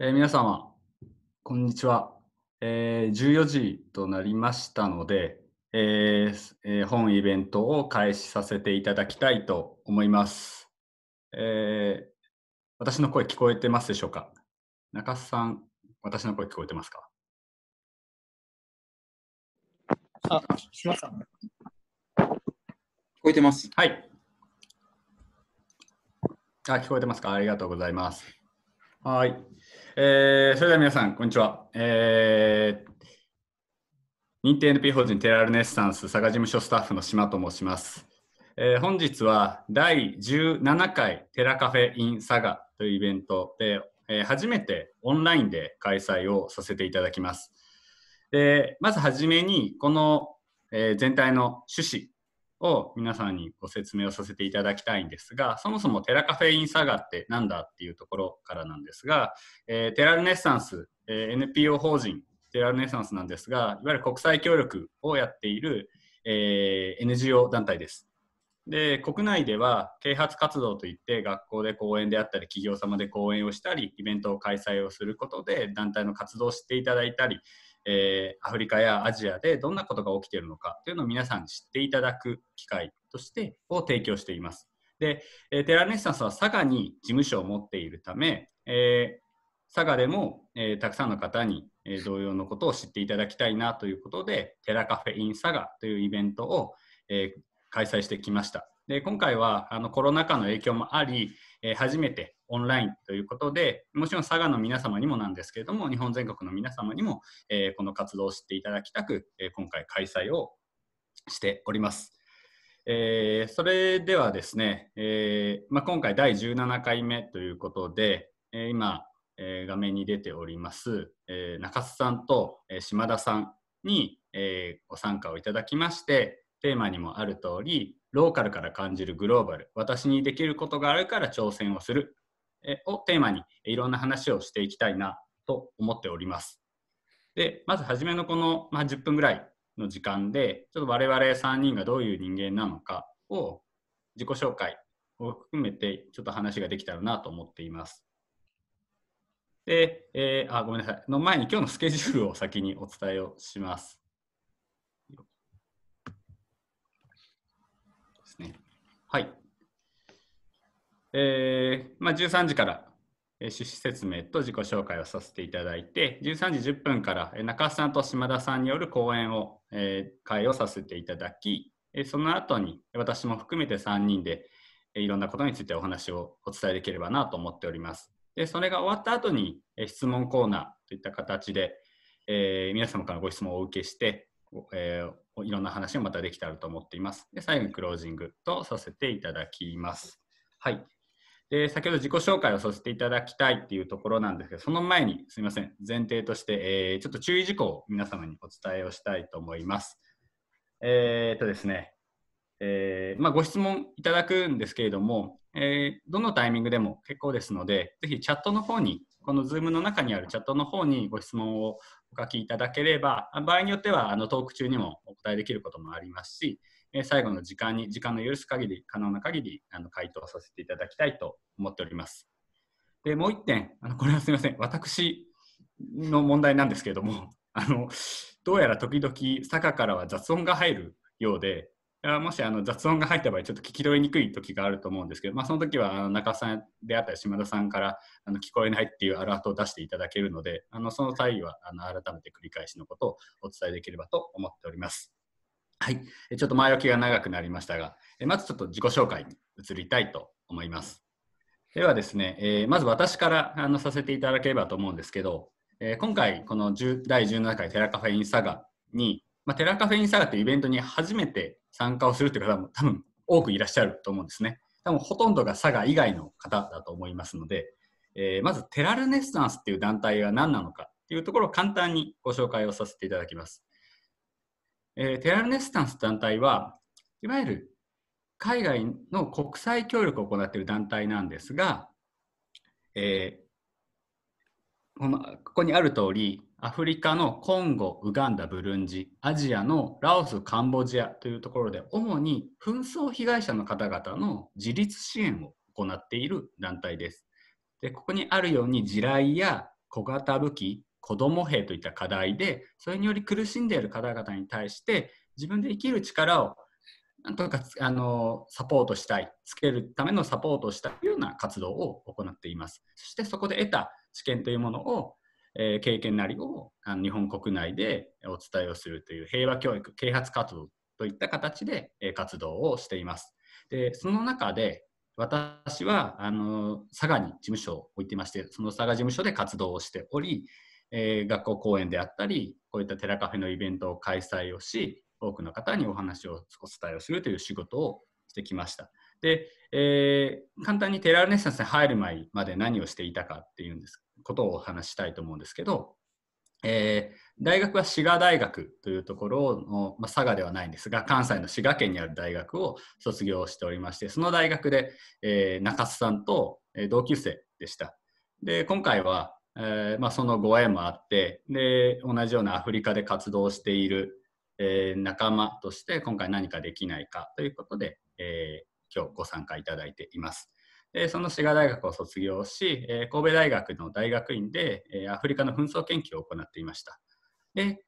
えー、皆様、こんにちは、えー。14時となりましたので、えーえー、本イベントを開始させていただきたいと思います。えー、私の声聞こえてますでしょうか中須さん、私の声聞こえてますかあ、聞ました。聞こえてます。はい。あ、聞こえてますかありがとうございます。はい。えー、それでは皆さん、こんにちは。えー、認定 NP 法人テラルネッサンス佐賀事務所スタッフの島と申します。えー、本日は第17回テラカフェイン佐賀というイベントで、えー、初めてオンラインで開催をさせていただきます。でまずはじめに、この、えー、全体の趣旨を皆さんにご説明をさせていただきたいんですが、そもそもテラカフェインサガって何だっていうところからなんですが、えー、テラルネッサンス、えー、NPO 法人テラルネッサンスなんですが、いわゆる国際協力をやっている、えー、NGO 団体です。で国内では啓発活動といって学校で講演であったり企業様で講演をしたりイベントを開催をすることで団体の活動を知っていただいたりえー、アフリカやアジアでどんなことが起きているのかというのを皆さんに知っていただく機会としてを提供しています。で、えー、テラネッサンスは佐賀に事務所を持っているため、えー、佐賀でも、えー、たくさんの方に、え同様のことを知っていただきたいなということで、テラカフェイン佐賀というイベントを、え開催してきました。で今回はあのコロナ禍の影響もあり、え初めてオンラインということで、もちろん佐賀の皆様にもなんですけれども、日本全国の皆様にも、えー、この活動を知っていただきたく、えー、今回開催をしております。えー、それではですね、えーまあ、今回第17回目ということで、えー、今、えー、画面に出ております、えー、中津さんと、えー、島田さんに、えー、ご参加をいただきまして、テーマにもある通り、ローカルから感じるグローバル、私にできることがあるから挑戦をするをテーマにいろんな話をしていきたいなと思っております。でまず初めのこの、まあ、10分ぐらいの時間でちょっと我々3人がどういう人間なのかを自己紹介を含めてちょっと話ができたらなと思っています。で、えー、あごめんなさいの前に今日のスケジュールを先にお伝えをします。はい。えー、まあ、13時から趣旨説明と自己紹介をさせていただいて13時10分から中須さんと島田さんによる講演を、えー、会をさせていただきその後に私も含めて3人でいろんなことについてお話をお伝えできればなと思っておりますでそれが終わった後に質問コーナーといった形で、えー、皆様からご質問をお受けして、えー、いろんな話をまたできたらと思っていますで最後にクロージングとさせていただきますはいで先ほど自己紹介をさせていただきたいっていうところなんですけどその前にすみません前提として、えー、ちょっと注意事項を皆様にお伝えをしたいと思います。えー、っとですねえー、まあ、ご質問いただくんですけれども、えー、どのタイミングでも結構ですのでぜひチャットの方にこの Zoom の中にあるチャットの方にご質問をお書きいただければ場合によってはあのトーク中にもお答えできることもありますしえ最後の時間に時間の許す限り可能な限りあの回答させていただきたいと思っております。でもう1点あのこれはすみません私の問題なんですけれども あのどうやら時々坂からは雑音が入るようでもしあの雑音が入った場合ちょっと聞き取りにくい時があると思うんですけど、まあ、その時はあの中さんであったり島田さんからあの聞こえないっていうアラートを出していただけるのであのその際はあの改めて繰り返しのことをお伝えできればと思っております。はい、ちょっと前置きが長くなりましたが、まずちょっと自己紹介に移りたいと思います。ではですね、えまず私からあのさせていただければと思うんですけど、え今回この10第17回テラカフェインサガに、まあ、テラカフェインサガというイベントに初めて参加をするという方も多分多くいらっしゃると思うんですね。多分ほとんどが佐賀以外の方だと思いますので、えー、まずテラルネスタンスっていう団体は何なのかっていうところを簡単にご紹介をさせていただきます。えー、テラルネスタンス団体はいわゆる海外の国際協力を行っている団体なんですが、えー、ここにある通りアフリカのコンゴ、ウガンダ、ブルンジ、アジアのラオス、カンボジアというところで主に紛争被害者の方々の自立支援を行っている団体です。でここにあるように地雷や小型武器子ども兵といった課題でそれにより苦しんでいる方々に対して自分で生きる力をなんとかあのサポートしたいつけるためのサポートをしたというような活動を行っていますそしてそこで得た知見というものを、えー、経験なりをあの日本国内でお伝えをするという平和教育啓発活動といった形で、えー、活動をしていますでその中で私はあの佐賀に事務所を置いてましてその佐賀事務所で活動をしておりえ学校講演であったり、こういった寺カフェのイベントを開催をし、多くの方にお話をお伝えをするという仕事をしてきました。で、えー、簡単にテラルネッサンスに入る前まで何をしていたかっていうんですことをお話したいと思うんですけど、えー、大学は滋賀大学というところの、まあ、佐賀ではないんですが関西の滋賀県にある大学を卒業しておりましてその大学で、えー、中津さんと同級生でした。で今回はえー、まあ、そのご縁もあってで同じようなアフリカで活動している、えー、仲間として今回何かできないかということで、えー、今日ご参加いただいています。でその滋賀大学を卒業し、え神戸大学の大学院で、えアフリカの紛争研究を行っていました。で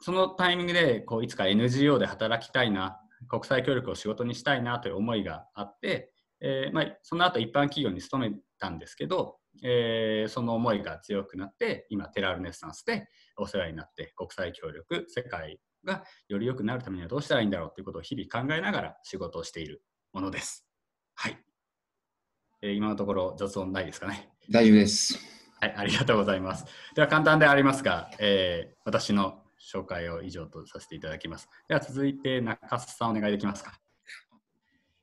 そのタイミングでこういつか NGO で働きたいな国際協力を仕事にしたいなという思いがあって、えまあ、その後一般企業に勤めたんですけどえー、その思いが強くなって今テラルネッサンスでお世話になって国際協力世界がより良くなるためにはどうしたらいいんだろうということを日々考えながら仕事をしているものです。はい。えー、今のところ雑音ないですかね。大丈夫です。はい、ありがとうございます。では簡単でありますが、えー、私の紹介を以上とさせていただきます。では続いて中須さんお願いできますか。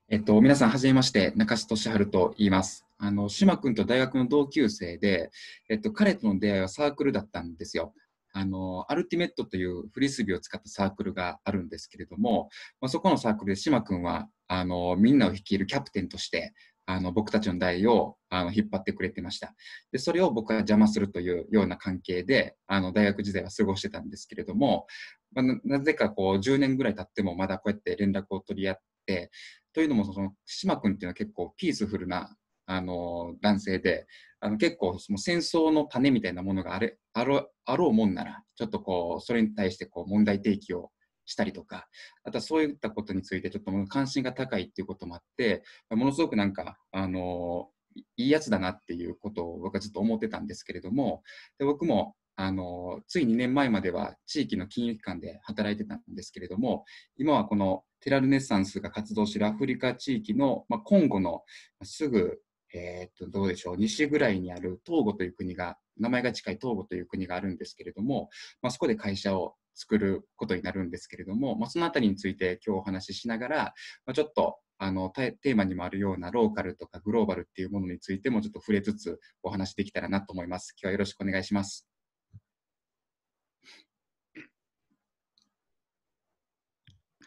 えっと、皆さん、はじめまして、中志俊治と言います。あの、島君と大学の同級生で、えっと、彼との出会いはサークルだったんですよ。あの、アルティメットというフリスビーを使ったサークルがあるんですけれども、まあ、そこのサークルで島君は、あの、みんなを率いるキャプテンとして、あの、僕たちの代を、あの、引っ張ってくれてました。で、それを僕は邪魔するというような関係で、あの、大学時代は過ごしてたんですけれども、まあ、なぜかこう、10年ぐらい経ってもまだこうやって連絡を取り合って、というのもその島君っていうのは結構ピースフルなあの男性であの結構その戦争の種みたいなものがあれあろあろうもんならちょっとこうそれに対してこう問題提起をしたりとかあとはそういったことについてちょっと関心が高いっていうこともあってものすごくなんかあのいいやつだなっていうことを僕はずっと思ってたんですけれどもで僕もあのつい2年前までは地域の金融機関で働いてたんですけれども今はこのテラルネッサンスが活動しているアフリカ地域の、まあ、コンゴのすぐ、えー、っとどうでしょう西ぐらいにあるトーゴという国が名前が近いトーゴという国があるんですけれども、まあ、そこで会社を作ることになるんですけれども、まあ、そのあたりについて今日お話ししながら、まあ、ちょっとあのテーマにもあるようなローカルとかグローバルっていうものについてもちょっと触れつつお話できたらなと思います。今日はよろしくお願いします。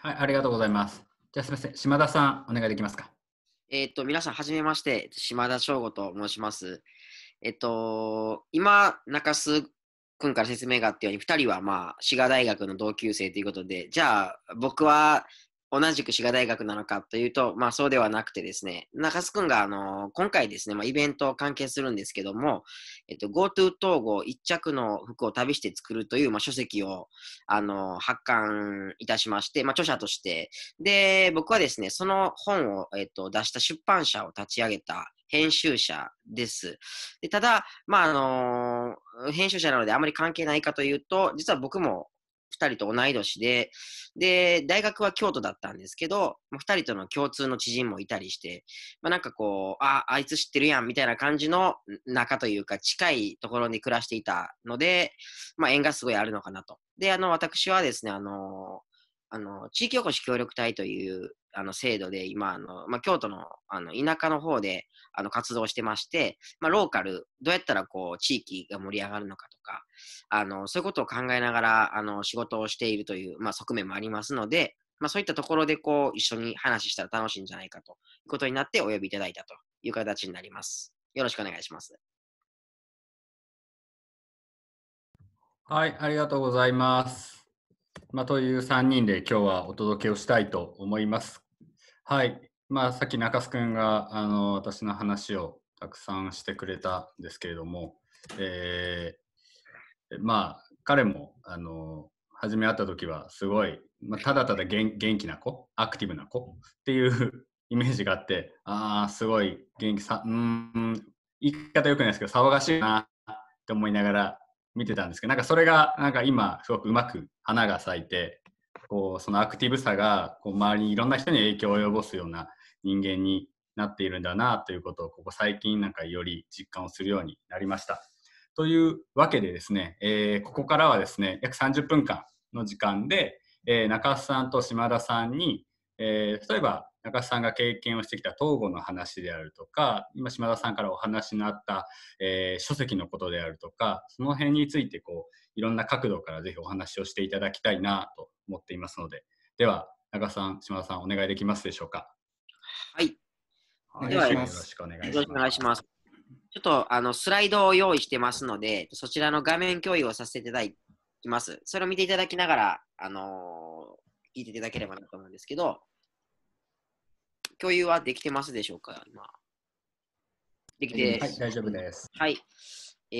はい、ありがとうございます。じゃあすみません、島田さん、お願いできますか。えー、っと、皆さん、はじめまして、島田翔吾と申します。えっと、今、中洲君から説明があったように、2人はまあ、滋賀大学の同級生ということで、じゃあ、僕は同じく滋賀大学なのかというと、まあそうではなくてですね、中須くんが、あの今回ですね、まあ、イベントを関係するんですけども、えっと、GoTo 統合一着の服を旅して作るという、まあ、書籍を、あの発刊いたしまして、まあ著者として、で、僕はですね、その本を、えっと、出した出版社を立ち上げた編集者です。でただ、まああの編集者なのであまり関係ないかというと、実は僕も2人と同い年で、で、大学は京都だったんですけど、2人との共通の知人もいたりして、まあ、なんかこう、あ、あいつ知ってるやんみたいな感じの仲というか、近いところに暮らしていたので、まあ、縁がすごいあるのかなと。で、あの、私はですね、あの、あの、地域おこし協力隊という、あの制度で今あの、まあ、京都のあの田舎の方であの活動してまして、まあ、ローカルどうやったらこう地域が盛り上がるのかとかあのそういうことを考えながらあの仕事をしているという、まあ、側面もありますので、まあ、そういったところでこう一緒に話したら楽しいんじゃないかということになってお呼びいただいたという形になります。よろしくお願いします。はい、ありがとうございます。まあ、という3人で今日はお届けをしたいと思います。はい、まあ、さっき中須君があの私の話をたくさんしてくれたんですけれども、えー、まあ彼もあの初め会った時はすごい、まあ、ただただ元気な子アクティブな子っていう イメージがあってああすごい元気さうん言い方よくないですけど騒がしいなって思いながら見てたんですけどなんかそれがなんか今すごくうまく花が咲いてこうそのアクティブさがこう周りにいろんな人に影響を及ぼすような人間になっているんだなということをここ最近なんかより実感をするようになりました。というわけでですね、えー、ここからはですね約30分間の時間で、えー、中須さんと島田さんに、えー、例えば中さんが経験をしてきた東郷の話であるとか今島田さんからお話のあった、えー、書籍のことであるとかその辺についてこういろんな角度からぜひお話をしていただきたいなと思っていますのででは中さん島田さんお願いできますでしょうか。はい、はい、よろしくお願いします。ちょっとあのスライドを用意してますので、そちらの画面共有をさせていただきます。それを見ていただきながら、あのー、聞いていただければなと思うんですけど、共有はできてますでしょうか、今。できて、はい、大丈夫です。はい。え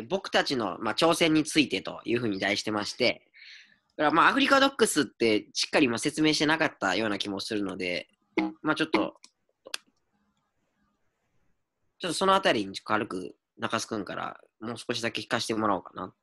ー、僕たちの、まあ、挑戦についてというふうに題してまして、だからまあ、アフリカドックスってしっかり説明してなかったような気もするので、まあ、ちょっと、ちょっとそのあたりに軽く中須君からもう少しだけ聞かせてもらおうかな。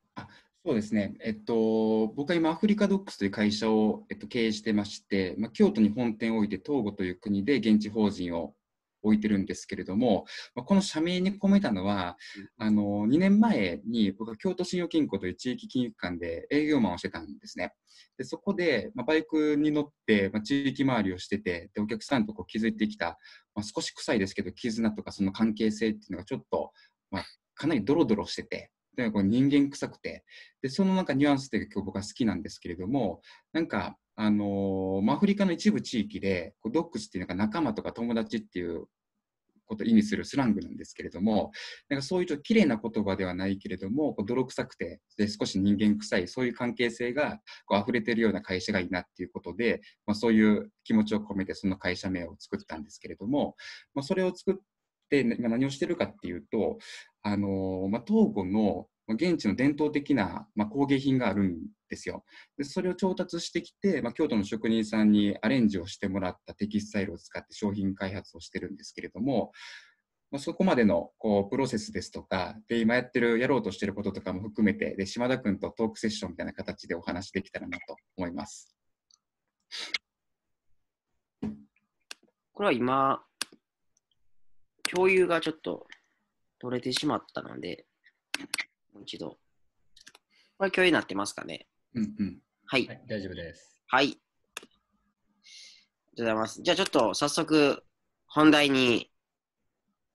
そうですね、えっと、僕は今、アフリカドックスという会社を、えっと、経営してまして、まあ、京都に本店を置いて、東郷という国で現地法人を置いてるんですけれども、まあ、この社名に込めたのは、あの2年前に僕は京都信用金庫という地域金融機関で営業マンをしてたんですね。でそこで、まあ、バイクに乗って、まあ、地域回りをしててでお客さんとこう築いてきた、まあ、少し臭いですけど絆とかその関係性っていうのがちょっと、まあ、かなりドロドロしててでこ人間臭くてでそのなんかニュアンスって結構僕は好きなんですけれどもなんかあのー、アフリカの一部地域でこうドックスっていうのが仲間とか友達っていうことを意味するスラングなんですけれどもなんかそういうちょっと綺麗な言葉ではないけれどもこう泥臭くてで少し人間臭いそういう関係性がこう溢れてるような会社がいいなっていうことで、まあ、そういう気持ちを込めてその会社名を作ったんですけれども、まあ、それを作っって何をしてるかっていうと、あのまあ、東郷の現地の伝統的な、まあ、工芸品があるんですよ。でそれを調達してきて、まあ、京都の職人さんにアレンジをしてもらったテキスタイルを使って商品開発をしてるんですけれども、まあ、そこまでのこうプロセスですとかで今やってるやろうとしてることとかも含めてで島田君とトークセッションみたいな形でお話できたらなと思います。これは今共有がちょっと取れてしまったので、もう一度。これ共有になってますかね。うんうん。はい。はい、大丈夫です。はい。ありがとうございます。じゃあちょっと早速、本題に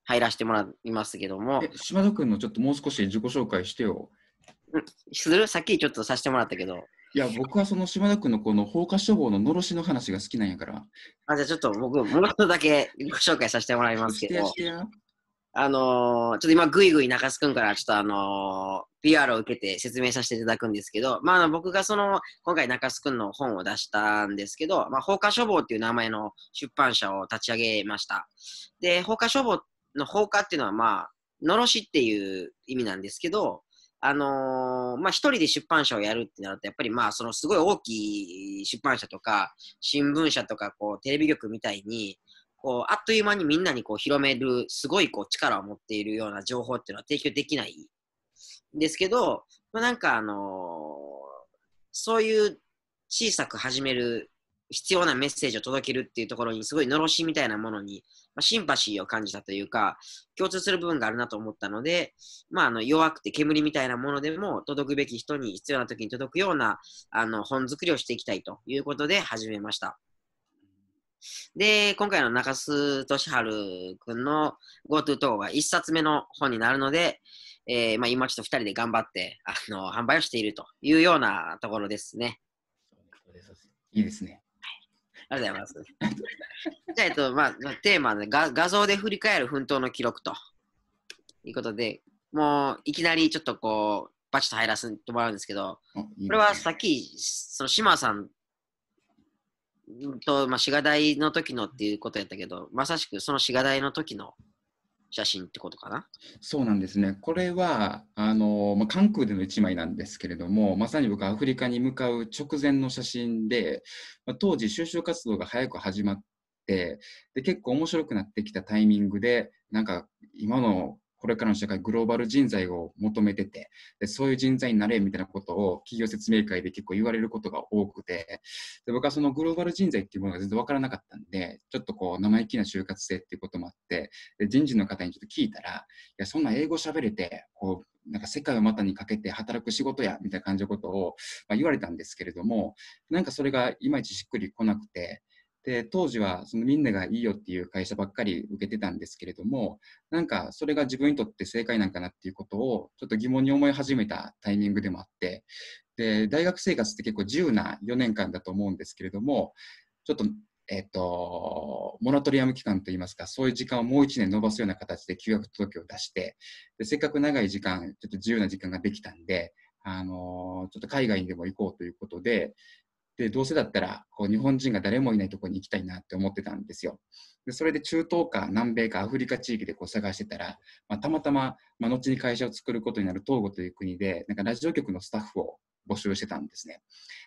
入らせてもらいますけども。島田君のちょっともう少し自己紹介してよ。するさっきちょっとさせてもらったけど。いや、僕はその島田君のこの放火処方ののろしの話が好きなんやから。あ、じゃあちょっと僕、もう一だけご紹介させてもらいますけど、あのー、ちょっと今、ぐいぐい中須君からちょっとあのー、PR を受けて説明させていただくんですけど、まあ、あの僕がその、今回中須君の本を出したんですけど、まあ、放火処方っていう名前の出版社を立ち上げました。で、放火処方の放火っていうのはまあ、のろしっていう意味なんですけど、あのー、まあ、一人で出版社をやるってなると、やっぱりまあ、そのすごい大きい出版社とか、新聞社とか、こう、テレビ局みたいに、こう、あっという間にみんなにこう、広める、すごいこう、力を持っているような情報っていうのは提供できないんですけど、まあ、なんかあのー、そういう小さく始める必要なメッセージを届けるっていうところにすごいのろしみたいなものに、まあ、シンパシーを感じたというか共通する部分があるなと思ったので、まあ、あの弱くて煙みたいなものでも届くべき人に必要な時に届くようなあの本作りをしていきたいということで始めました。で、今回の中須俊治君の GoTo 等は1冊目の本になるので、えー、まあ、今ちょっと2人で頑張ってあの販売をしているというようなところですね。いいですね。ありがとうございます。じゃあ、えっと、まあ、テーマで画画像で振り返る奮闘の記録ということで、もういきなりちょっとこう、バチッと入らせてもらうんですけど、いいねこれはさっき、その島さんと、まあ、滋賀大の時のっていうことやったけど、まさしくその滋賀大の時の写真ってことかなそうなんですね、これはあの、まあ、関空での1枚なんですけれども、まさに僕、アフリカに向かう直前の写真で、まあ、当時、就職活動が早く始まって、で結構面白くなってきたタイミングで、なんか今のこれからの社会グローバル人材を求めててでそういう人材になれみたいなことを企業説明会で結構言われることが多くてで僕はそのグローバル人材っていうものが全然わからなかったんでちょっとこう生意気な就活生っていうこともあってで人事の方にちょっと聞いたらいやそんな英語喋れてこうなんか世界を股にかけて働く仕事やみたいな感じのことを、まあ、言われたんですけれどもなんかそれがいまいちしっくりこなくてで、当時はそのみんながいいよっていう会社ばっかり受けてたんですけれども、なんかそれが自分にとって正解なんかなっていうことをちょっと疑問に思い始めたタイミングでもあって、で、大学生活って結構自由な4年間だと思うんですけれども、ちょっと、えっ、ー、と、モラトリアム期間といいますか、そういう時間をもう1年延ばすような形で休学届を出して、でせっかく長い時間、ちょっと自由な時間ができたんで、あのー、ちょっと海外にでも行こうということで、で、どうせだったら、こう、日本人が誰もいないところに行きたいなって思ってたんですよ。で、それで中東か南米かアフリカ地域でこう探してたら、まあ、たまたま、まあ、後に会社を作ることになる東郷という国で、なんかラジオ局のスタッフを募集してたんですね。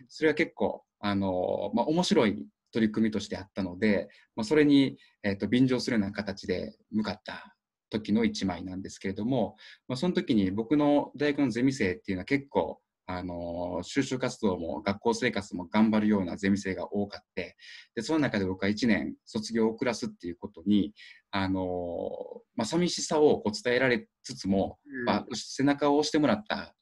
それは結構、あの、まあ、面白い取り組みとしてあったので、まあ、それに、えっ、ー、と、便乗するような形で向かった時の一枚なんですけれども、まあ、その時に僕の大学のゼミ生っていうのは結構、あの就職活動も学校生活も頑張るようなゼミ生が多かってでその中で僕は1年卒業を遅らすっていうことにあの、まあ、寂しさをこう伝えられつつも、まあ、背中を押してもらった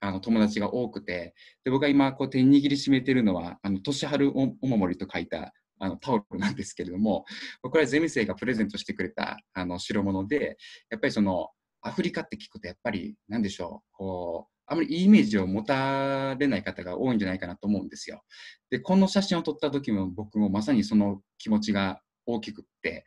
あの友達が多くてで僕が今こう手握りしめてるのは「あの年春おお守り」と書いたあのタオルなんですけれどもこれはゼミ生がプレゼントしてくれたあの代物でやっぱりそのアフリカって聞くとやっぱり何でしょうこうあまりいいイメージを持たれない方が多いんじゃないかなと思うんですよ。で、この写真を撮った時も僕もまさにその気持ちが大きくって、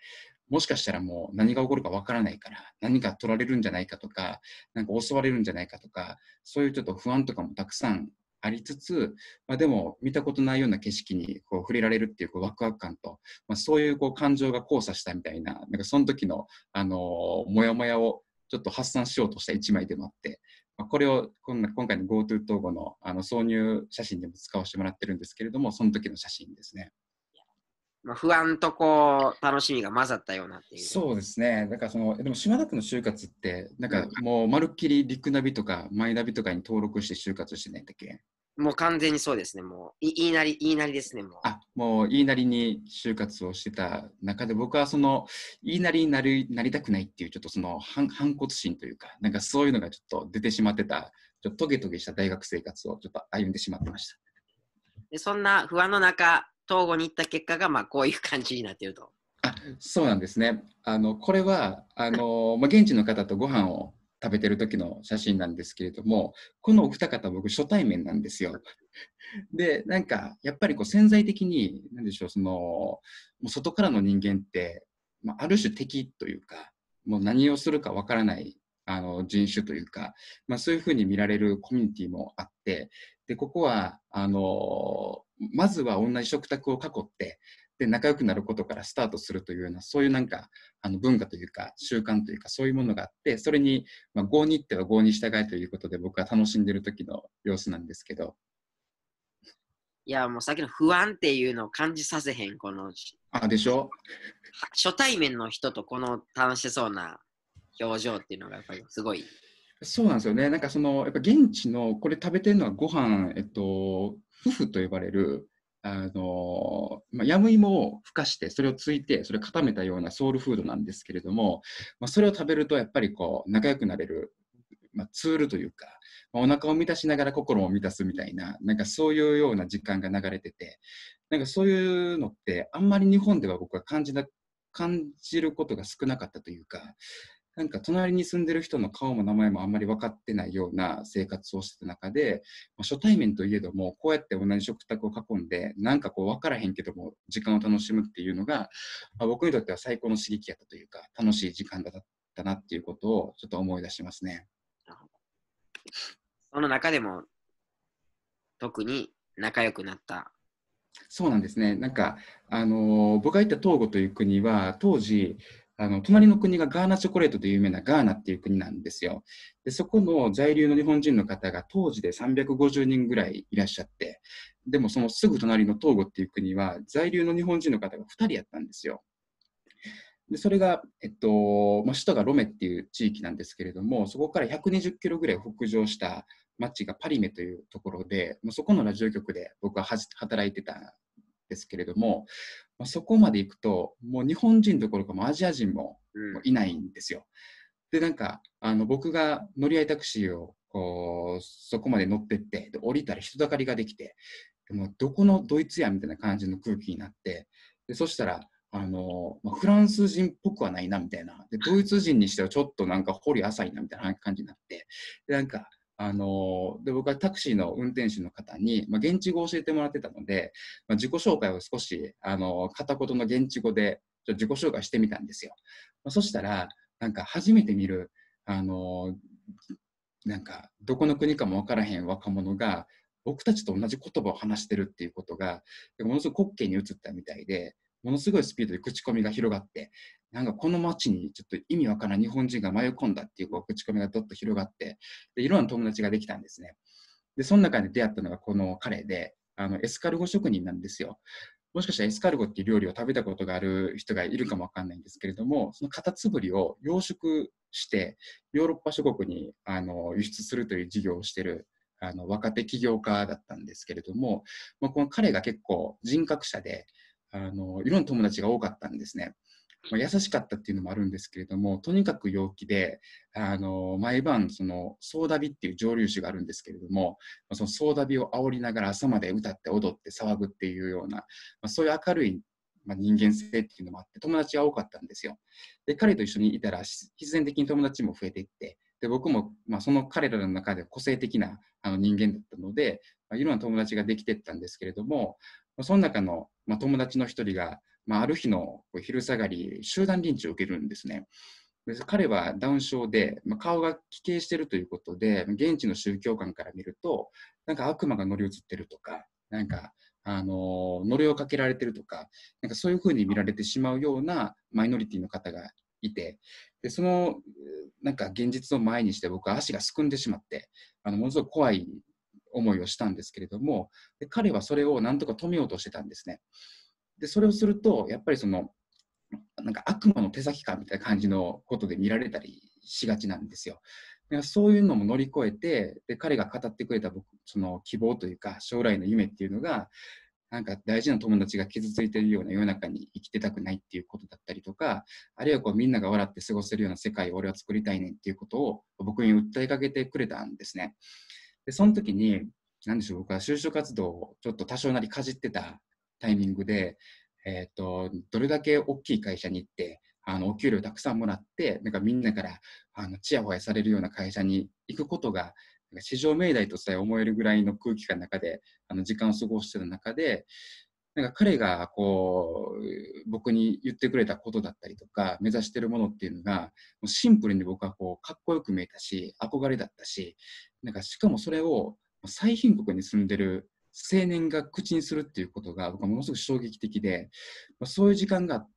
もしかしたらもう何が起こるかわからないから、何か取られるんじゃないかとか、なんか襲われるんじゃないかとか、そういうちょっと不安とかもたくさんありつつ、まあ、でも見たことないような景色にこう触れられるっていうこうワクワク感と、まあ、そういうこう感情が交差したみたいな、なんかその時の、あのモもやもやをちょっと発散しようとした一枚でもあって、これをこんな今回の GoTo 統合のあの挿入写真でも使わせてもらってるんですけれども、その時の写真ですね。まあ、不安とこう楽しみが混ざったようなっていうそうですね、だからそのでも島田区の就活って、なんかもうまるっきりリクナビとかマイナビとかに登録して就活してないんだっけもう完全にそうですね、もうい言いなり、言いなりですね、もう。あもう言いなりに就活をしてた中で、僕はその言いなりになりなりたくないっていう、ちょっとその反反骨心というか、なんかそういうのがちょっと出てしまってた、ちょっとトゲトゲした大学生活をちょっと歩んでしまってました。でそんな不安の中、東郷に行った結果が、まあ、こういう感じになっていると。あそうなんですね。あのこれはあの、まあ、現地の方とご飯を食べてる時の写真なんですけれどもこのお二方僕初対面なんですよ。でなんかやっぱりこう潜在的に何でしょうそのもう外からの人間って、まあ、ある種敵というかもう何をするかわからないあの人種というか、まあ、そういうふうに見られるコミュニティもあってでここはあのまずは同じ食卓を囲ってで仲良くなることからスタートするというようなそういうなんかあの文化というか習慣というかそういうものがあってそれに、まあ、合に行っては合に従え」ということで僕は楽しんでる時の様子なんですけどいやもうさっきの不安っていうのを感じさせへんこのあでしょ初対面の人とこの楽しそうな表情っていうのがやっぱりすごいそうなんですよねなんかそのやっぱ現地のこれ食べてるのはご飯えっと夫婦と呼ばれるあの、まあ、ヤムイモをふかして、それをついて、それを固めたようなソウルフードなんですけれども、まあ、それを食べると、やっぱりこう、仲良くなれる、まあ、ツールというか、まあ、お腹を満たしながら心を満たすみたいな、なんかそういうような時間が流れてて、なんかそういうのって、あんまり日本では僕は感じな、感じることが少なかったというか、なんか隣に住んでる人の顔も名前もあんまり分かってないような生活をしてた中で、まあ、初対面といえども、こうやって同じ食卓を囲んで、なんかこう分からへんけども、時間を楽しむっていうのが、まあ、僕にとっては最高の刺激やったというか、楽しい時間だったなっていうことをちょっと思い出しますね。その中でも、特に仲良くなったそうなんですね。なんか、あのー、僕が行った東郷という国は、当時、あの、隣の国がガーナチョコレートで有名なガーナっていう国なんですよ。で、そこの在留の日本人の方が当時で350人ぐらいいらっしゃって、でもそのすぐ隣のトーゴっていう国は在留の日本人の方が2人やったんですよ。でそれが、えっとまあ、首都がロメっていう地域なんですけれども、そこから120キロぐらい北上した町がパリメというところで、もうそこのラジオ局で僕は働いてたですけれども、まあ、そこまで行くと、もう日本人どころかもアジア人もいないんですよ。で、なんか、あの僕が乗り合いタクシーをこうそこまで乗ってって、降りたら人だかりができて、でもどこのドイツやみたいな感じの空気になって、でそしたら、あのまあ、フランス人っぽくはないなみたいなでドイツ人にしてはちょっとなんか掘り浅いなみたいな感じになってでなんかあので僕はタクシーの運転手の方に、まあ、現地語を教えてもらってたので、まあ、自己紹介を少しあの片言の現地語でちょ自己紹介してみたんですよ、まあ、そしたらなんか初めて見るあのなんかどこの国かも分からへん若者が僕たちと同じ言葉を話してるっていうことがものすごく滑稽に映ったみたいでものすごいスピードで口コミが広がって、なんかこの街にちょっと意味わからん日本人が迷い込んだっていうこう口コミがどっと広がってで、いろんな友達ができたんですね。で、その中で出会ったのがこの彼で、あのエスカルゴ職人なんですよ。もしかしたらエスカルゴっていう料理を食べたことがある人がいるかもわかんないんですけれども、そのカタツムリを養殖して、ヨーロッパ諸国にあの輸出するという事業をしてるあの若手起業家だったんですけれども、まあ、この彼が結構人格者で、あのいろんな友達が多かったんですね。ま優しかったっていうのもあるんですけれどもとにかく陽気であの毎晩そのソーダビっていう蒸留酒があるんですけれどもそのソーダビを煽りながら朝まで歌って踊って騒ぐっていうような、まあ、そういう明るい、まあ、人間性っていうのもあって友達が多かったんですよ。で彼と一緒にいたら必然的に友達も増えていってで僕も、まあ、その彼らの中で個性的なあの人間だったので、まあ、いろんな友達ができてったんですけれどもその中のまあ、友達の一人が、まあ、ある日の昼下がり、集団リンチを受けるんですね。彼はダウン症で、まあ、顔が奇形しているということで、現地の宗教観から見ると、なんか悪魔が乗り移ってるとか、なんか、あのー、呪いをかけられてるとか、なんかそういうふうに見られてしまうようなマイノリティの方がいて、でそのなんか現実を前にして僕は足がすくんでしまって、あのものすごく怖い思いをしたんですけれどもで彼はそれをなんとか止めようとしてたんですねでそれをするとやっぱりそのなんか悪魔の手先かみたいな感じのことで見られたりしがちなんですよ。だからそういうのも乗り越えてで彼が語ってくれた僕その希望というか将来の夢っていうのがなんか大事な友達が傷ついているような世の中に生きてたくないっていうことだったりとかあるいはこうみんなが笑って過ごせるような世界を俺は作りたいねっていうことを僕に訴えかけてくれたんですね。で、その時に、何でしょう、僕は就職活動をちょっと多少なりかじってたタイミングで、えっ、ー、と、どれだけ大きい会社に行って、あの、お給料たくさんもらって、なんかみんなから、あの、ちやほやされるような会社に行くことが、市場命題とさえ思えるぐらいの空気感の中で、あの、時間を過ごしてた中で、なんか彼がこう僕に言ってくれたことだったりとか目指してるものっていうのがもうシンプルに僕はこうかっこよく見えたし憧れだったしなんかしかもそれを最貧国に住んでる青年が口にするっていうことが僕はものすごく衝撃的で、まあ、そういう時間があっ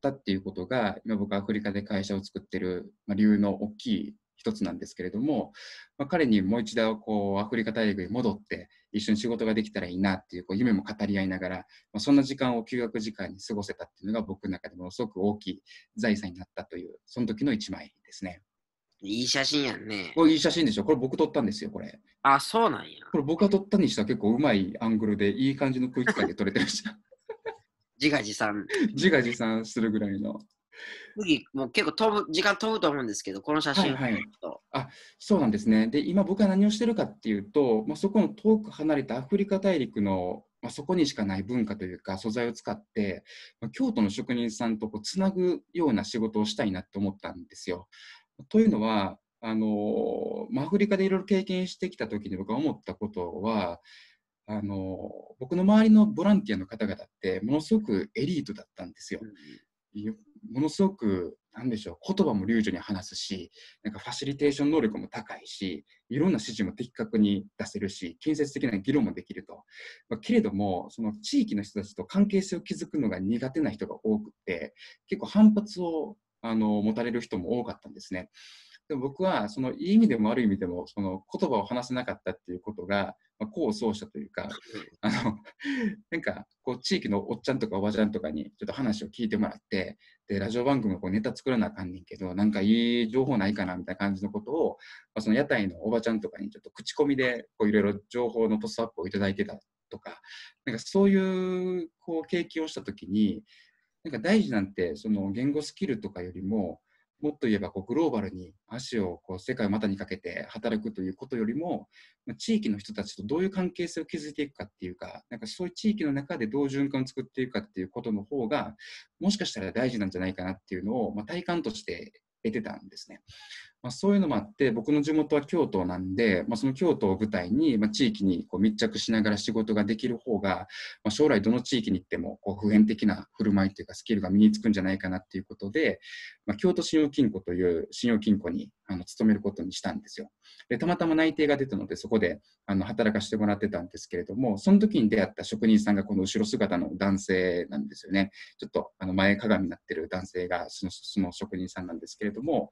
たっていうことが今僕はアフリカで会社を作ってる理由の大きい一つなんですけれども、まあ、彼にもう一度こうアフリカ大陸に戻って一緒に仕事ができたらいいなっていうこう夢も語り合いながら、まあ、そんな時間を休学時間に過ごせたっていうのが僕の中でものすごく大きい財産になったというその時の一枚ですね。いい写真やんね。これいい写真でしょ。これ僕撮ったんですよ、これ。あ、そうなんや。これ僕が撮ったにしては結構うまいアングルでいい感じの空気感で撮れてました。自画自賛。自画自賛するぐらいの。次、もう結構飛ぶ、時間飛ぶと思うんですけど、この写真、はいはい、あそうなんですね。で、今僕は何をしてるかっていうと、まあ、そこの遠く離れたアフリカ大陸の、まあ、そこにしかない文化というか素材を使って、まあ、京都の職人さんとこうつなぐような仕事をしたいなって思ったんですよ。というのは、あのまあ、アフリカでいろいろ経験してきた時に僕は思ったことは、あの僕の周りのボランティアの方々ってものすごくエリートだったんですよ。うんものすごく、なんでしょう、言葉も流暢に話すし、なんかファシリテーション能力も高いし、いろんな指示も的確に出せるし、建設的な議論もできると。まあ、けれども、その地域の人たちと関係性を築くのが苦手な人が多くて、結構反発をあの持たれる人も多かったんですね。でも僕はそのいい意味でも悪い意味でもその言葉を話せなかったっていうことがまあ、功奏たというか、あの、なんか、こう、地域のおっちゃんとかおばちゃんとかにちょっと話を聞いてもらって、で、ラジオ番組のこうネタ作らなあかんねんけど、なんかいい情報ないかなみたいな感じのことを、まあ、その屋台のおばちゃんとかにちょっと口コミで、こう、いろいろ情報のポストアップをいただいてたとか、なんかそういう、こう、経験をしたときに、なんか大事なんて、その言語スキルとかよりも、もっと言えばこうグローバルに足をこう世界を股にかけて働くということよりも、地域の人たちとどういう関係性を築いていくかっていうか、なんかそういう地域の中でどう循環を作っていくかっていうことの方が、もしかしたら大事なんじゃないかなっていうのを、まあ、体感として得てたんですね。まあ、そういうのもあって僕の地元は京都なんで、まあ、その京都を舞台に、まあ、地域にこう密着しながら仕事ができる方が、まあ、将来どの地域に行ってもこう普遍的な振る舞いというかスキルが身につくんじゃないかなっていうことで、まあ、京都信用金庫という信用金庫にあの勤めることにしたんですよでたまたま内定が出たのでそこであの働かせてもらってたんですけれどもその時に出会った職人さんがこの後ろ姿の男性なんですよねちょっとあの前かがみになってる男性がそのその職人さんなんですけれども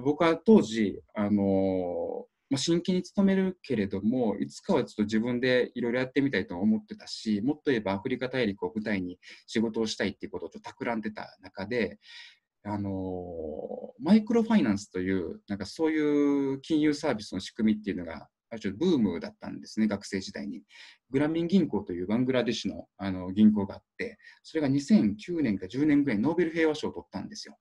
僕は当時、あのまあ、真剣に勤めるけれども、いつかはちょっと自分でいろいろやってみたいと思ってたし、もっと言えばアフリカ大陸を舞台に仕事をしたいっていうことをちょっと企んでた中で、あのマイクロファイナンスという、なんかそういう金融サービスの仕組みっていうのが、あるとブームだったんですね、学生時代に。グラミン銀行というバングラデシュのあの銀行があって、それが2009年か10年ぐらいノーベル平和賞を取ったんですよ。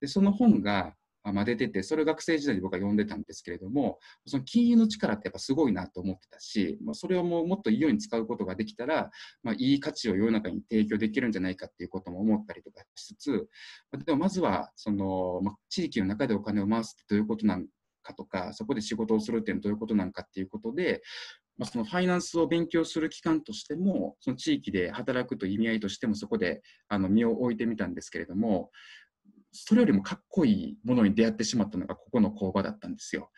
でその本がま出てて、それを学生時代に僕は読んでたんですけれども、その金融の力ってやっぱすごいなと思ってたし、まあ、それをもうもっといいように使うことができたら、まあ、いい価値を世の中に提供できるんじゃないかっていうことも思ったりとかしつつ、でもまずは、その、まあ、地域の中でお金を回すってどういうことなのかとか、そこで仕事をするっていうのはどういうことなのかっていうことで、まあ、そのファイナンスを勉強する機関としても、その地域で働くという意味合いとしても、そこであの身を置いてみたんですけれども、それよりもかっこいいものに出会ってしまったのがここの工場だったんですよ。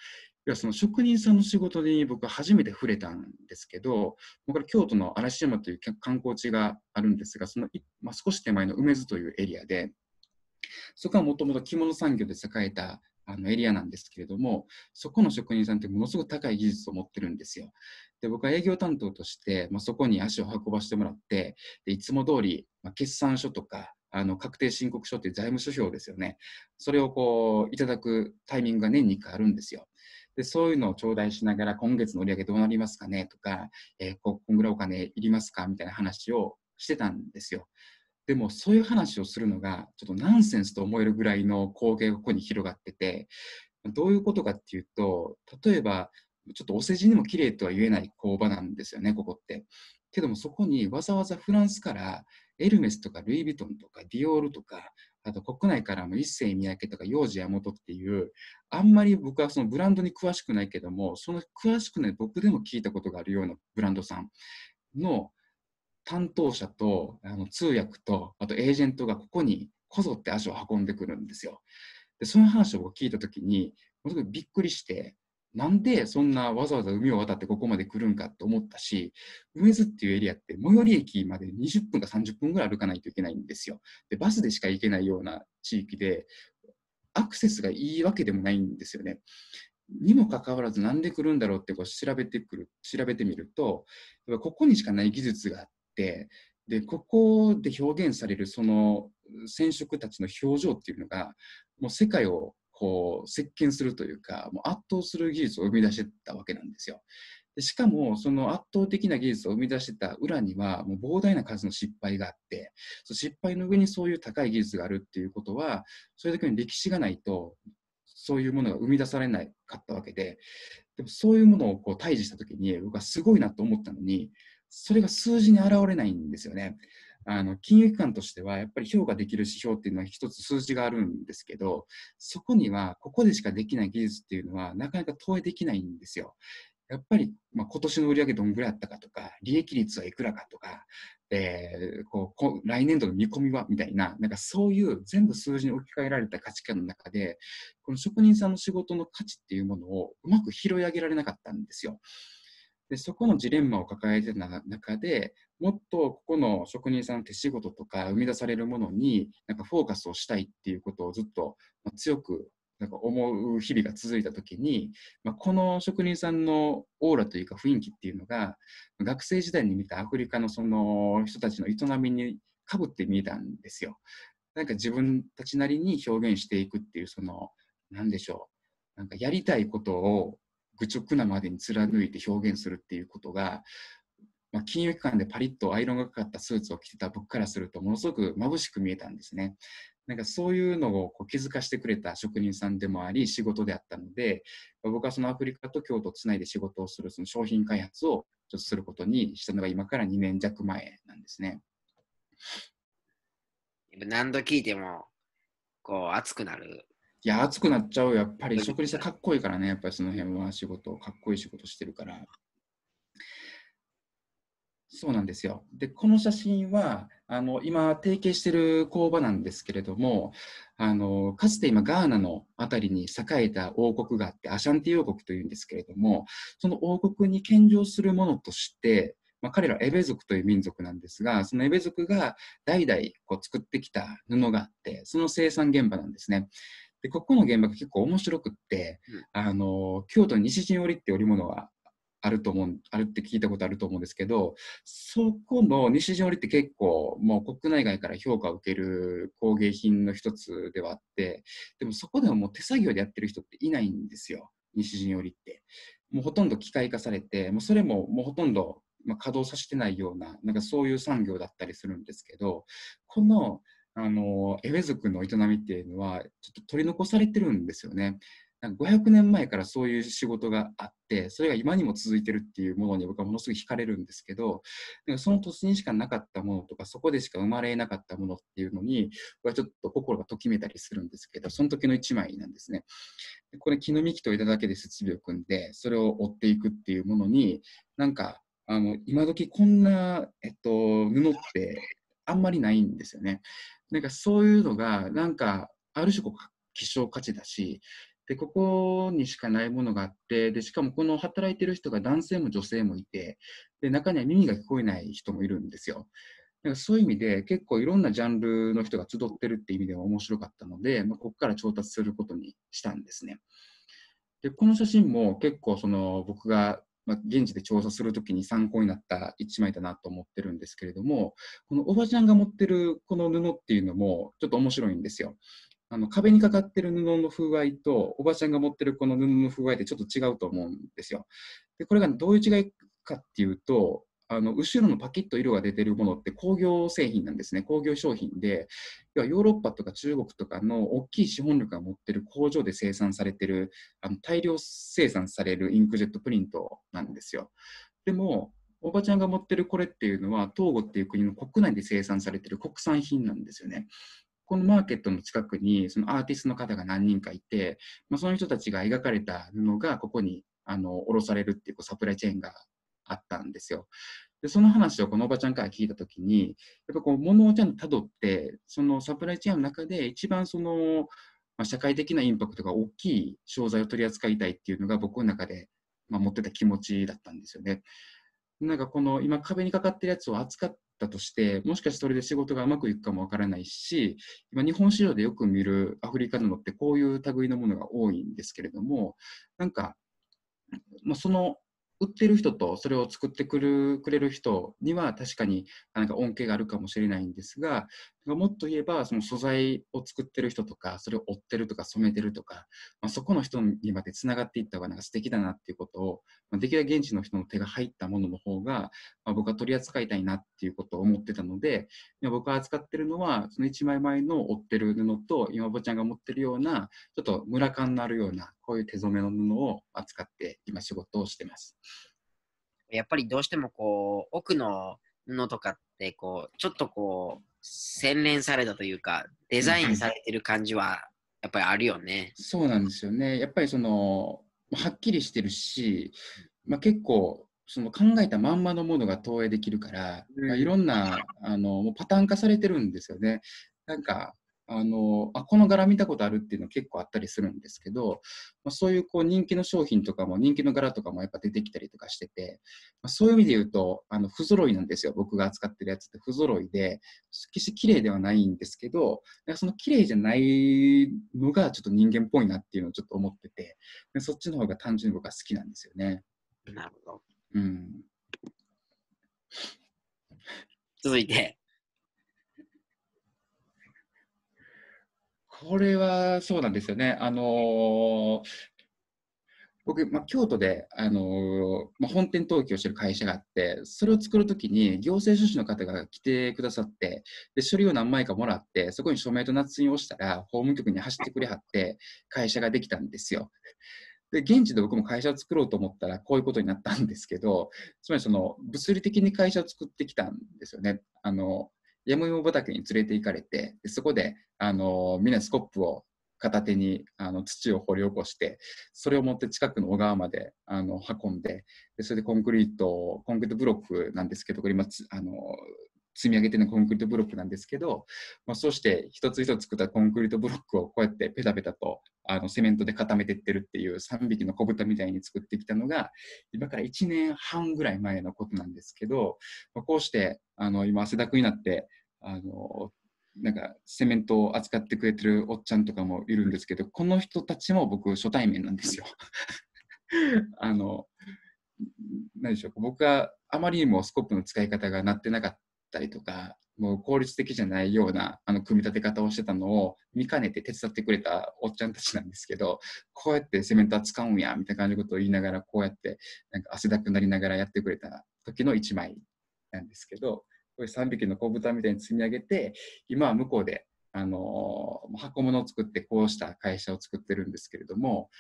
いやその職人さんの仕事に僕は初めて触れたんですけど、僕は京都の嵐山という観光地があるんですが、その、まあ、少し手前の梅津というエリアで、そこはもともと着物産業で栄えたあのエリアなんですけれども、そこの職人さんってものすごく高い技術を持ってるんですよ。で、僕は営業担当として、まあ、そこに足を運ばせてもらって、でいつも通り、まあ、決算書とか、あの確定申告書って財務諸表ですよね。それをこういただくタイミングが年に1回あるんですよ。で、そういうのを頂戴しながら、今月の売り上げどうなりますかねとか、えー、こんぐらいお金いりますかみたいな話をしてたんですよ。でもそういう話をするのがちょっとナンセンスと思えるぐらいの光景がここに広がっててどういうことかっていうと例えばちょっとお世辞にも綺麗とは言えない工場なんですよねここって。けどもそこにわざわざフランスからエルメスとかルイ・ヴィトンとかディオールとか、あと国内からも一世三宅とか幼児山本っていう、あんまり僕はそのブランドに詳しくないけども、その詳しくない僕でも聞いたことがあるようなブランドさんの担当者とあの通訳と、あとエージェントがここにこぞって足を運んでくるんですよ。で、その話を僕聞いたときに、ものすごいびっくりして、なんでそんなわざわざ海を渡ってここまで来るんかと思ったし、梅津っていうエリアって最寄り駅まで20分か30分ぐらい歩かないといけないんですよ。で、バスでしか行けないような地域で、アクセスがいいわけでもないんですよね。にもかかわらずなんで来るんだろうってこう調べてくる、調べてみると、やっぱここにしかない技術があって、で、ここで表現されるその染色たちの表情っていうのが、もう世界をこう席巻するというかもう圧倒する技術を生み出してたわけなんですよ。でしかもその圧倒的な技術を生み出してた裏にはもう膨大な数の失敗があってそ失敗の上にそういう高い技術があるっていうことはそれだけの歴史がないとそういうものが生み出されなかったわけででもそういうものをこう対峙した時に僕はすごいなと思ったのにそれが数字に表れないんですよね。あの金融機関としてはやっぱり評価できる指標っていうのは一つ数字があるんですけどそこにはここでしかできない技術っていうのはなかなか投影できないんですよ。やっぱり、まあ、今年の売り上げどんぐらいあったかとか、利益率はいくらかとか、えー、こう来年度の見込みはみたいな、なんかそういう全部数字に置き換えられた価値観の中で、この職人さんの仕事の価値っていうものをうまく拾い上げられなかったんですよ。でそこのジレンマを抱えてた中でもっとここの職人さんの手仕事とか生み出されるものになんかフォーカスをしたいっていうことをずっと強くなんか思う日々が続いた時に、まあ、この職人さんのオーラというか雰囲気っていうのが学生時代に見たアフリカのその人たちの営みにかぶって見えたんですよ。なんか自分たちなりに表現していくっていうその何でしょうなんかやりたいことを愚直なまでに貫いて表現するっていうことが、まあ、金融機関でパリッとアイロンがかかったスーツを着てた僕からするとものすごく眩しく見えたんですね。なんかそういうのをこう気づかしてくれた職人さんでもあり仕事であったので僕はそのアフリカと京都をつないで仕事をするその商品開発をちょっとすることにしたのが今から2年弱前なんですね。何度聞いてもこう熱くなるいや、暑くなっちゃうやっぱり。食事してかっこいいからね、やっぱりその辺は仕事、かっこいい仕事してるから。そうなんですよ。で、この写真は、あの今、提携してる工場なんですけれども、あのかつて今、ガーナの辺りに栄えた王国があって、アシャンティ王国というんですけれども、その王国に献上するものとして、まあ、彼らエベ族という民族なんですが、そのエベ族が代々こう作ってきた布があって、その生産現場なんですね。でここの現場が結構面白くって、うん、あの京都西陣織って織物はあると思うあるって聞いたことあると思うんですけどそこの西陣織って結構もう国内外から評価を受ける工芸品の一つではあってでもそこではもう手作業でやってる人っていないんですよ西陣織ってもうほとんど機械化されてもうそれももうほとんどまあ、稼働させてないようななんかそういう産業だったりするんですけどこのあのエウェ族の営みっていうのはちょっと取り残されてるんですよね。なんか500年前からそういう仕事があってそれが今にも続いてるっていうものに僕はものすごい惹かれるんですけどなんかその土地にしかなかったものとかそこでしか生まれなかったものっていうのに僕はちょっと心がときめいたりするんですけどその時の一枚なんですね。これ木の幹と枝だけで設備を組んでそれを追っていくっていうものになんかあの今時こんな、えっと、布ってあんまりないんですよね。なんかそういうのが、なんか、ある種こう、希少価値だし、で、ここにしかないものがあって、で、しかもこの働いてる人が男性も女性もいて、で、中には耳が聞こえない人もいるんですよ。なんかそういう意味で結構いろんなジャンルの人が集ってるって意味では面白かったので、まあ、ここから調達することにしたんですね。で、この写真も結構その僕がまあ、現地で調査するときに参考になった一枚だなと思ってるんですけれども、このおばちゃんが持ってるこの布っていうのもちょっと面白いんですよ。あの壁にかかってる布の風合いと、おばちゃんが持ってるこの布の風合いってちょっと違うと思うんですよ。でこれがどういう違いかっていうと、あの後ろのパキッと色が出てるものって工業製品なんですね工業商品で要はヨーロッパとか中国とかの大きい資本力が持ってる工場で生産されてるあの大量生産されるインクジェットプリントなんですよでもおばちゃんが持ってるこれっていうのは東郷っていう国の国内で生産されてる国産品なんですよねこのマーケットの近くにそのアーティストの方が何人かいて、まあ、その人たちが描かれた布がここにあの、下ろされるっていう、こう、サプライチェーンがあったんですよ。でその話をこのおばちゃんから聞いた時にやっぱこう物をちゃんとどってそのサプライチェーンの中で一番その、まあ、社会的なインパクトが大きい商材を取り扱いたいっていうのが僕の中で、まあ、持ってた気持ちだったんですよね。なんかこの今壁にかかってるやつを扱ったとしてもしかしてそれで仕事がうまくいくかもわからないし今日本市場でよく見るアフリカ布ってこういう類のものが多いんですけれどもなんか、まあ、その売ってる人とそれを作ってくるくれる人には確かになんか恩恵があるかもしれないんですがもっと言えば、その素材を作ってる人とか、それを追ってるとか染めてるとか、まあ、そこの人にまで繋がっていった方がなんか素敵だなっていうことを、まあ、できるだけ現地の人の手が入ったものの方が、まあ、僕は取り扱いたいなっていうことを思ってたので、で僕が扱ってるのは、その一枚前の追ってる布と、今坊ちゃんが持ってるような、ちょっと村感のあるような、こういう手染めの布を扱って、今仕事をしてます。やっぱりどうしてもこう、奥ののとかってこうちょっとこう洗練されたというかデザインされてる感じはやっぱりあるよね。そうなんですよねやっぱりそのはっきりしてるし、まあ、結構その考えたまんまのものが投影できるから、まあ、いろんなあのもうパターン化されてるんですよね。なんかあのあこの柄見たことあるっていうの結構あったりするんですけど、まあ、そういうこう人気の商品とかも人気の柄とかもやっぱ出てきたりとかしてて、まあ、そういう意味で言うとあの不揃いなんですよ僕が扱ってるやつって不揃いで決して綺麗ではないんですけどその綺麗じゃないのがちょっと人間っぽいなっていうのをちょっと思っててでそっちの方が単純に僕は好きなんですよね。なるほど、うん、続いてこれはそうなんですよね。あの僕、ま京都で、あのま本店登記をしてる会社があって、それを作るときに行政書士の方が来てくださって、で書類を何枚かもらって、そこに署名と捺印をしたら、法務局に走ってくれはって、会社ができたんですよ。で現地で僕も会社を作ろうと思ったらこういうことになったんですけどつまりその物理的に会社を作ってきたんですよねあの m m 畑に連れて行かれてそこであのみんなスコップを片手にあの土を掘り起こしてそれを持って近くの小川まであの運んででそれでコンクリートコンクリートブロックなんですけどこれ今あの積み上げてるのコンクリートブロックなんですけど、まあ、そうして一つ一つ作ったコンクリートブロックをこうやってペタペタとあのセメントで固めてってるっていう3匹の小豚みたいに作ってきたのが今から1年半ぐらい前のことなんですけど、まあ、こうしてあの今汗だくになってあのなんかセメントを扱ってくれてるおっちゃんとかもいるんですけどこの人たちも僕初対面なんですよ。あの何でしょう僕はあまりにもスコップの使い方がなってなかっったりとか、もう効率的じゃないようなあの組み立て方をしてたのを見かねて手伝ってくれたおっちゃんたちなんですけど、こうやってセメント扱使うんや、みたいな感じのことを言いながら、こうやってなんか汗だくなりながらやってくれた時の1枚なんですけど、これ3匹の子豚みたいに積み上げて、今は向こうで、あのー、箱物を作ってこうした会社を作ってるんですけれども、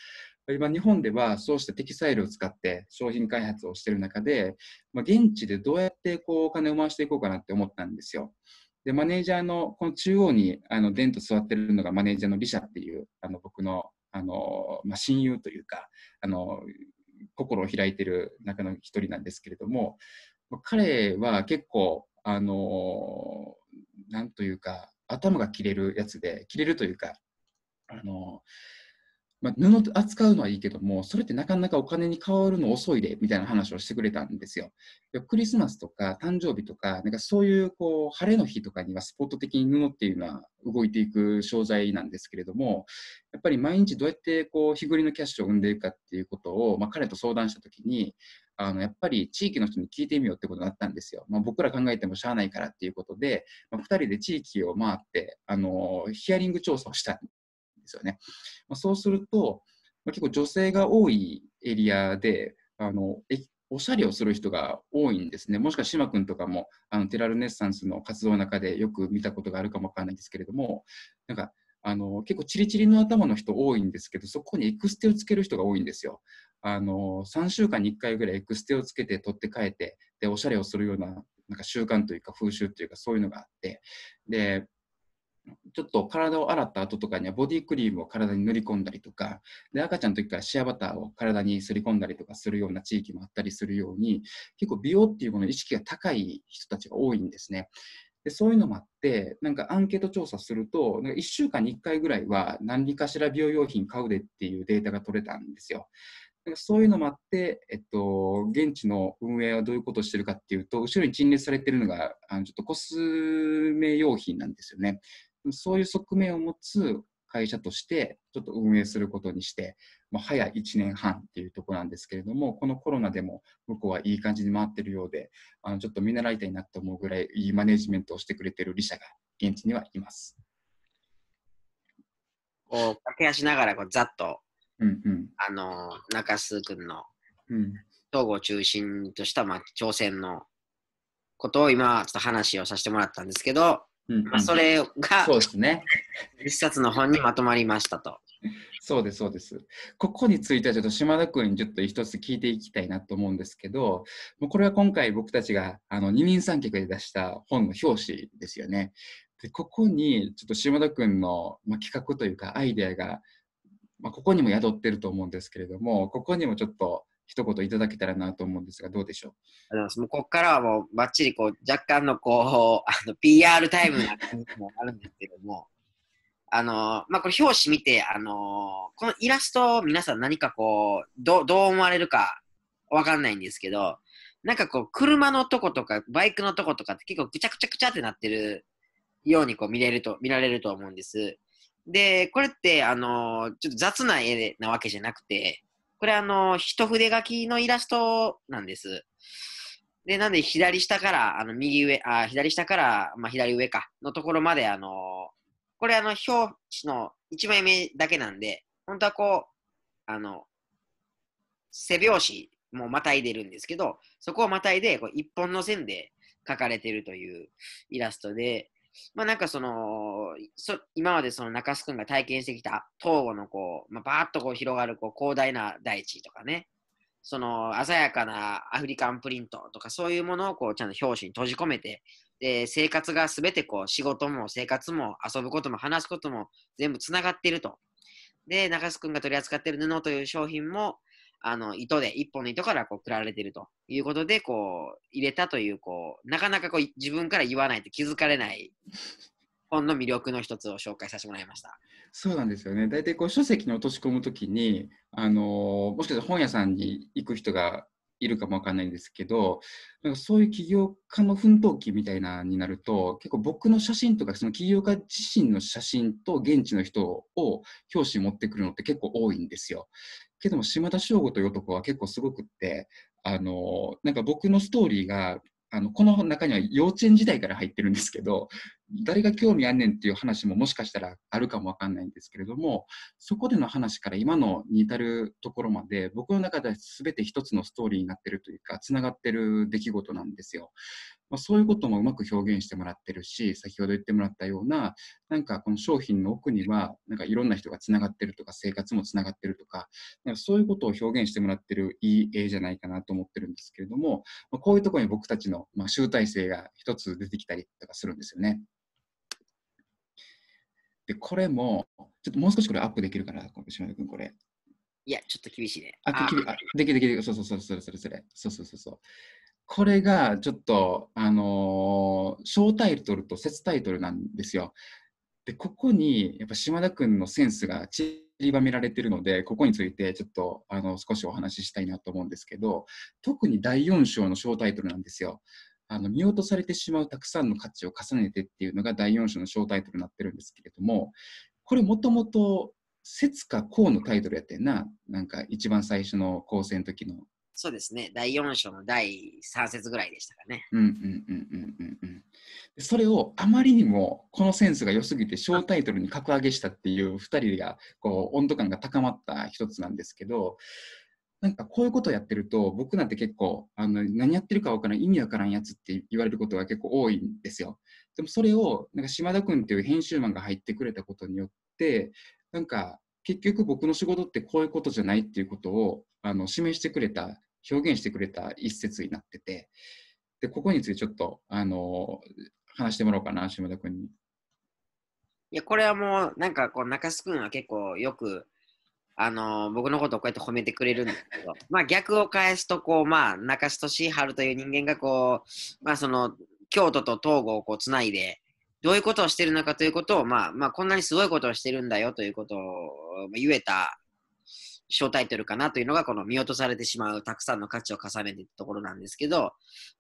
今日本ではそうしたテキサイルを使って商品開発をしている中で、まあ、現地でどうやってこうお金を回していこうかなって思ったんですよ。で、マネージャーのこの中央にあのデンと座ってるのがマネージャーのリシャっていうあの僕のあの、まあ、親友というかあの心を開いてる中の一人なんですけれども彼は結構あのなんというか頭が切れるやつで切れるというかあのまあ、布扱うのはいいけども、それってなかなかお金に変わるの遅いで、みたいな話をしてくれたんですよ。クリスマスとか誕生日とか、なんかそういうこう晴れの日とかにはスポット的に布っていうのは動いていく商材なんですけれども、やっぱり毎日どうやってこう日暮れのキャッシュを生んでいくかっていうことを、まあ、彼と相談したときに、あのやっぱり地域の人に聞いてみようってことになったんですよ。まあ、僕ら考えてもしゃあないからっていうことで、まあ、2人で地域を回って、あのヒアリング調査をしたんですよね。まあ、そうすると、まあ、結構女性が多いエリアで、あのおしゃれをする人が多いんですね。もしかしまくんとかも、あのテラルネッサンスの活動の中でよく見たことがあるかもわからないんですけれども、なんか、あの結構チリチリの頭の人多いんですけど、そこにエクステをつける人が多いんですよ。あの3週間に1回ぐらいエクステをつけて取って帰って、でおしゃれをするようななんか習慣というか風習というかそういうのがあって、でちょっと体を洗った後とかにはボディクリームを体に塗り込んだりとか、で赤ちゃんの時からシアバターを体にすり込んだりとかするような地域もあったりするように、結構美容っていうものの意識が高い人たちが多いんですね。でそういうのもあって、なんかアンケート調査すると、なんか1週間に1回ぐらいは何かしら美容用品買うでっていうデータが取れたんですよ。そういうのもあって、えっと、現地の運営はどういうことをしてるかっていうと、後ろに陳列されてるのが、あのちょっとコスメ用品なんですよね。そういう側面を持つ会社としてちょっと運営することにして、まあ、早1年半っていうところなんですけれども、このコロナでも向こうはいい感じに回ってるようで、あのちょっと見習いたいなと思うぐらいいいマネジメントをしてくれてる利社が現地にはいます。こう駆け足ながらこうざっと、うんうん、あの中須君の、うん、東郷中心とした、まあ、挑戦のことを今ちょっと話をさせてもらったんですけど、うんまあ、それが、そうですね。一冊の本にまとまりましたと。そうです、そうです。ここについてはちょっと島田君にちょっと一つ聞いていきたいなと思うんですけど、これは今回僕たちがあの二人三脚で出した本の表紙ですよね。でここにちょっと島田君の、まあ、企画というかアイデアが、まあ、ここにも宿ってると思うんですけれども、ここにもちょっと一言いただけたらなと思うんですが、どうでしょう。あもうここからはもうばっちりこう若干のこうあの PR タイムな感じもあるんですけども、あのまあ、これ表紙見て、あのこのイラスト皆さん何かこうどどう思われるか分かんないんですけど、なんかこう車のとことかバイクのとことかって結構ぐちゃぐちゃぐちゃってなってるようにこう見れると見られると思うんです。で、これって、あのちょっと雑な絵なわけじゃなくて、これあの、一筆書きのイラストなんです。で、なんで左下から、あの、右上、あ、左下から、まあ、左上か、のところまで、あのー、これあの、表紙の1枚目だけなんで、本当はこう、あの、背拍子もまたいでるんですけど、そこをまたいで、こう一本の線で書かれてるというイラストで、まあなんかその、そ今までその中須君が体験してきた東郷のこう、まあ、バーッとこう広がるこう広大な大地とかね、その鮮やかなアフリカンプリントとかそういうものをこうちゃんと表紙に閉じ込めて、で生活が全てこう仕事も生活も遊ぶことも話すことも全部つながっていると。で、中須君が取り扱っている布という商品も、あの、糸で、一本の糸からこう、くられてるということで、こう、入れたという、こう、なかなかこう、自分から言わないと気づかれない本の魅力の一つを紹介させてもらいました。そうなんですよね。大体こう、書籍に落とし込むときに、あのもしかしたら本屋さんに行く人がいるかもわかんないんですけどなんかそういう起業家の奮闘記みたいなになると結構僕の写真とかその起業家自身の写真と現地の人を表紙持ってくるのって結構多いんですよ。けども島田省吾という男は結構すごくってあのなんか僕のストーリーがあのこの中には幼稚園時代から入ってるんですけど誰が興味あんねんっていう話ももしかしたらあるかもわかんないんですけれどもそこでの話から今のに至るところまで僕の中では全て一つのストーリーになってるというかつながってる出来事なんですよ。まあ、そういうこともうまく表現してもらってるし先ほど言ってもらったようななんかこの商品の奥にはなんかいろんな人がつながってるとか生活もつながってるとかなんかそういうことを表現してもらってるいい絵じゃないかなと思ってるんですけれども、まあ、こういうところに僕たちの、ま集大成が一つ出てきたりとかするんですよね。で、これも、ちょっともう少しこれアップできるかな、島田君、これ。いや、ちょっと厳しいね。あ、あできる、できる、できる、そうそうそう、それそれそれ。そうそうそうそう。これがちょっと、あのー、小タイトルと説タイトルなんですよ。で、ここにやっぱ島田君のセンスがちりばめられてるので、ここについてちょっとあの少しお話ししたいなと思うんですけど、特に第4章の小タイトルなんですよ。あの見落とされてしまうたくさんの価値を重ねてっていうのが第4章の小タイトルになってるんですけれども、これもともと節か項のタイトルやってんな。なんか一番最初の構成の時のそうですね、第4章の第3節ぐらいでしたかね。うんうんうんうんうんうん。それをあまりにもこのセンスが良すぎて小タイトルに格上げしたっていう2人がこう温度感が高まった一つなんですけどなんかこういうことをやってると僕なんて結構あの何やってるか分からん意味分からんやつって言われることが結構多いんですよ。でもそれをなんか島田君っていう編集マンが入ってくれたことによってなんか結局僕の仕事ってこういうことじゃないっていうことをあの示してくれた表現してくれた一節になってて、でここについてちょっと、あの話してもらおうかな、島田君に。いや、これはもう、なんかこう、中須君は結構よく、あの僕のことをこうやって褒めてくれるんですけど、まあ逆を返すと、こう、まあ、中須俊治という人間が、こう、まあその、京都と東郷をこうつないで、どういうことをしてるのかということを、まあ、まあ、こんなにすごいことをしてるんだよということを言えた小タイトルかなというのが、この見落とされてしまうたくさんの価値を重ねてるところなんですけど、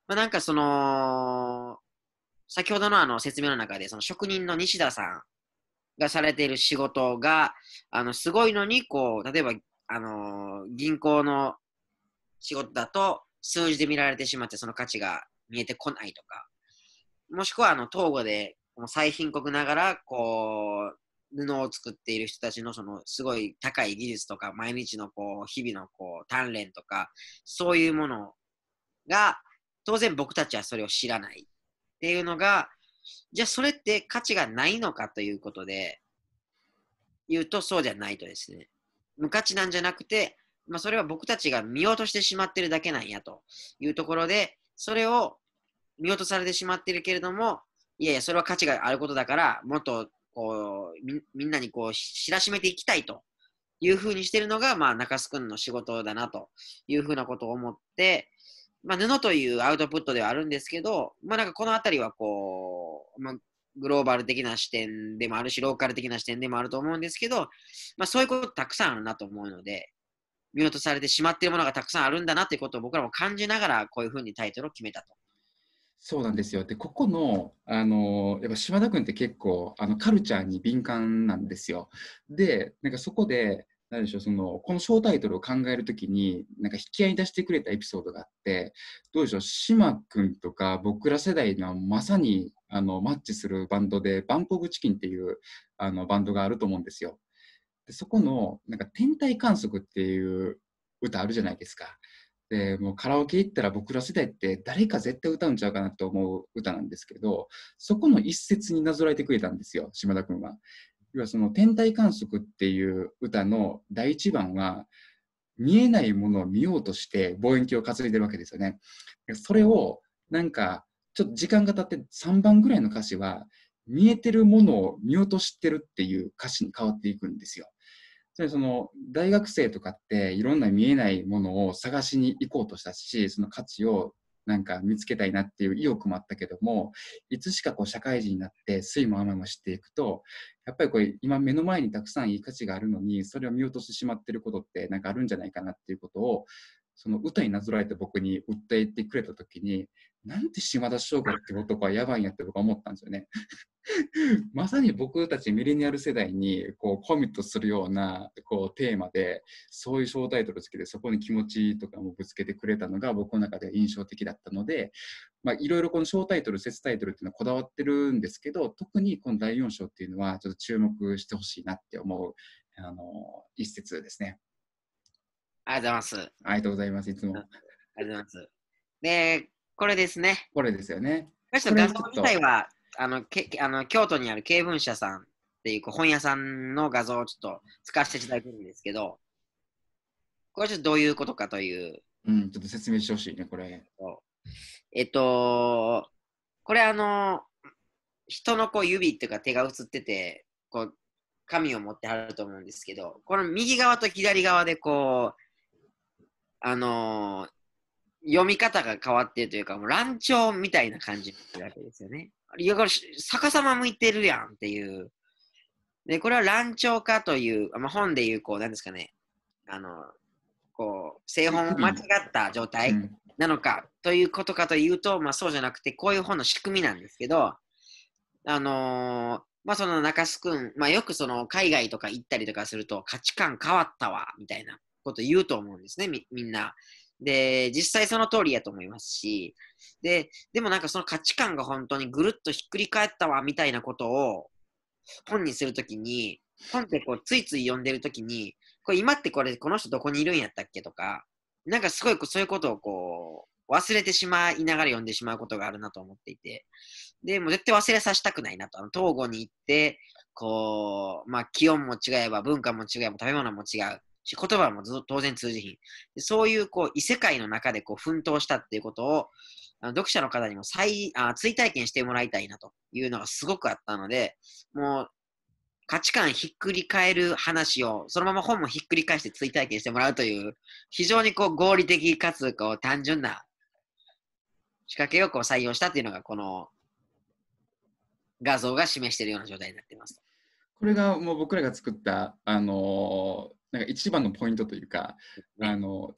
まあ、なんかその、先ほどのあの説明の中で、その職人の西田さんがされている仕事が、あの、すごいのに、こう、例えば、あのー、銀行の仕事だと、数字で見られてしまって、その価値が見えてこないとか、もしくは、あの、東郷で、もう最貧国ながら、こう、布を作っている人たちのそのすごい高い技術とか毎日のこう日々のこう鍛錬とかそういうものが当然僕たちはそれを知らないっていうのがじゃあそれって価値がないのかということで言うとそうじゃないとですね無価値なんじゃなくて、まあ、それは僕たちが見落としてしまってるだけなんやというところでそれを見落とされてしまってるけれどもいやいやそれは価値があることだからもっとこうみ、みんなにこう、知らしめていきたいというふうにしてるのが、まあ、中須くんの仕事だなというふうなことを思って、まあ、布というアウトプットではあるんですけど、まあ、なんかこの辺りはこう、まあ、グローバル的な視点でもあるし、ローカル的な視点でもあると思うんですけど、まあ、そういうことたくさんあるなと思うので、見落とされてしまっているものがたくさんあるんだなということを僕らも感じながら、こういうふうにタイトルを決めたとそうなんですよ。で、ここの、あの、やっぱ島田君って結構、あの、カルチャーに敏感なんですよ。で、なんかそこで、なんでしょう、その、この小タイトルを考えるときに、なんか引き合いに出してくれたエピソードがあって、どうでしょう、島君とか僕ら世代のまさに、あの、マッチするバンドで、バンポブチキンっていう、あの、バンドがあると思うんですよ。でそこの、なんか天体観測っていう歌あるじゃないですか。でもうカラオケ行ったら僕ら世代って誰か絶対歌うんちゃうかなと思う歌なんですけどそこの一節になぞらえてくれたんですよ島田君は。要はその「天体観測」っていう歌の第1番は見えないものを見ようとして望遠鏡を担いでるわけですよね。それをなんかちょっと時間が経って3番ぐらいの歌詞は見えてるものを見落としてるっていう歌詞に変わっていくんですよ。その大学生とかっていろんな見えないものを探しに行こうとしたしその価値をなんか見つけたいなっていう意欲もあったけどもいつしかこう社会人になって酸いも甘いも知っていくとやっぱりこれ今目の前にたくさんいい価値があるのにそれを見落としてしまってることってなんかあるんじゃないかなっていうことをその歌になぞらえて僕に訴えてくれた時になんて島田翔子って男はやばいんやって僕は思ったんですよね。まさに僕たちミレニアル世代にこうコミットするようなこうテーマでそういう小タイトルつけてそこに気持ちとかもぶつけてくれたのが僕の中では印象的だったのでいろいろこの小タイトル説タイトルっていうのはこだわってるんですけど特にこの第4章っていうのはちょっと注目してほしいなって思うあの一節ですね。ありがとうございます。ありがとうございます。いつも。ありがとうございます。ねこれですね。これですよね。これ画像自体は、あのけあの京都にある経文社さんっていう本屋さんの画像をちょっと使わせていただくんですけど、これはちょっとどういうことかという。うん、ちょっと説明してほしいね、これ。えっと、これあの、人のこう指っていうか手が映ってて、こう、紙を持ってはると思うんですけど、この右側と左側でこう、あのー、読み方が変わってというか、もう乱調みたいな感じなわけですよね。いや、これ逆さま向いてるやんっていう。で、これは乱調化という、まあ、本でいう、こう、なんですかね、あの、こう、製本を間違った状態なのかということかというと、まあそうじゃなくて、こういう本の仕組みなんですけど、あのー、まあその中須くん、まあよくその海外とか行ったりとかすると価値観変わったわ、みたいなこと言うと思うんですね、みんな。で、実際その通りやと思いますし、で、でもなんかその価値観が本当にぐるっとひっくり返ったわ、みたいなことを本にするときに、本ってこう、ついつい読んでるときに、これ今ってこれ、この人どこにいるんやったっけとか、なんかすごいそういうことをこう、忘れてしまいながら読んでしまうことがあるなと思っていて、で、も絶対忘れさせたくないなと。あの東郷に行って、こう、まあ、気温も違えば、文化も違えば、食べ物も違う。し、言葉も当然通じひん。そういう、こう、異世界の中で、こう、奮闘したっていうことを、あの読者の方にも再あ追体験してもらいたいなというのがすごくあったので、もう、価値観ひっくり返る話を、そのまま本もひっくり返して追体験してもらうという、非常にこう合理的かつこう単純な仕掛けをこう採用したというのが、この画像が示しているような状態になっています。これがもう僕らが作った、あのーなんか一番のポイントというか、あの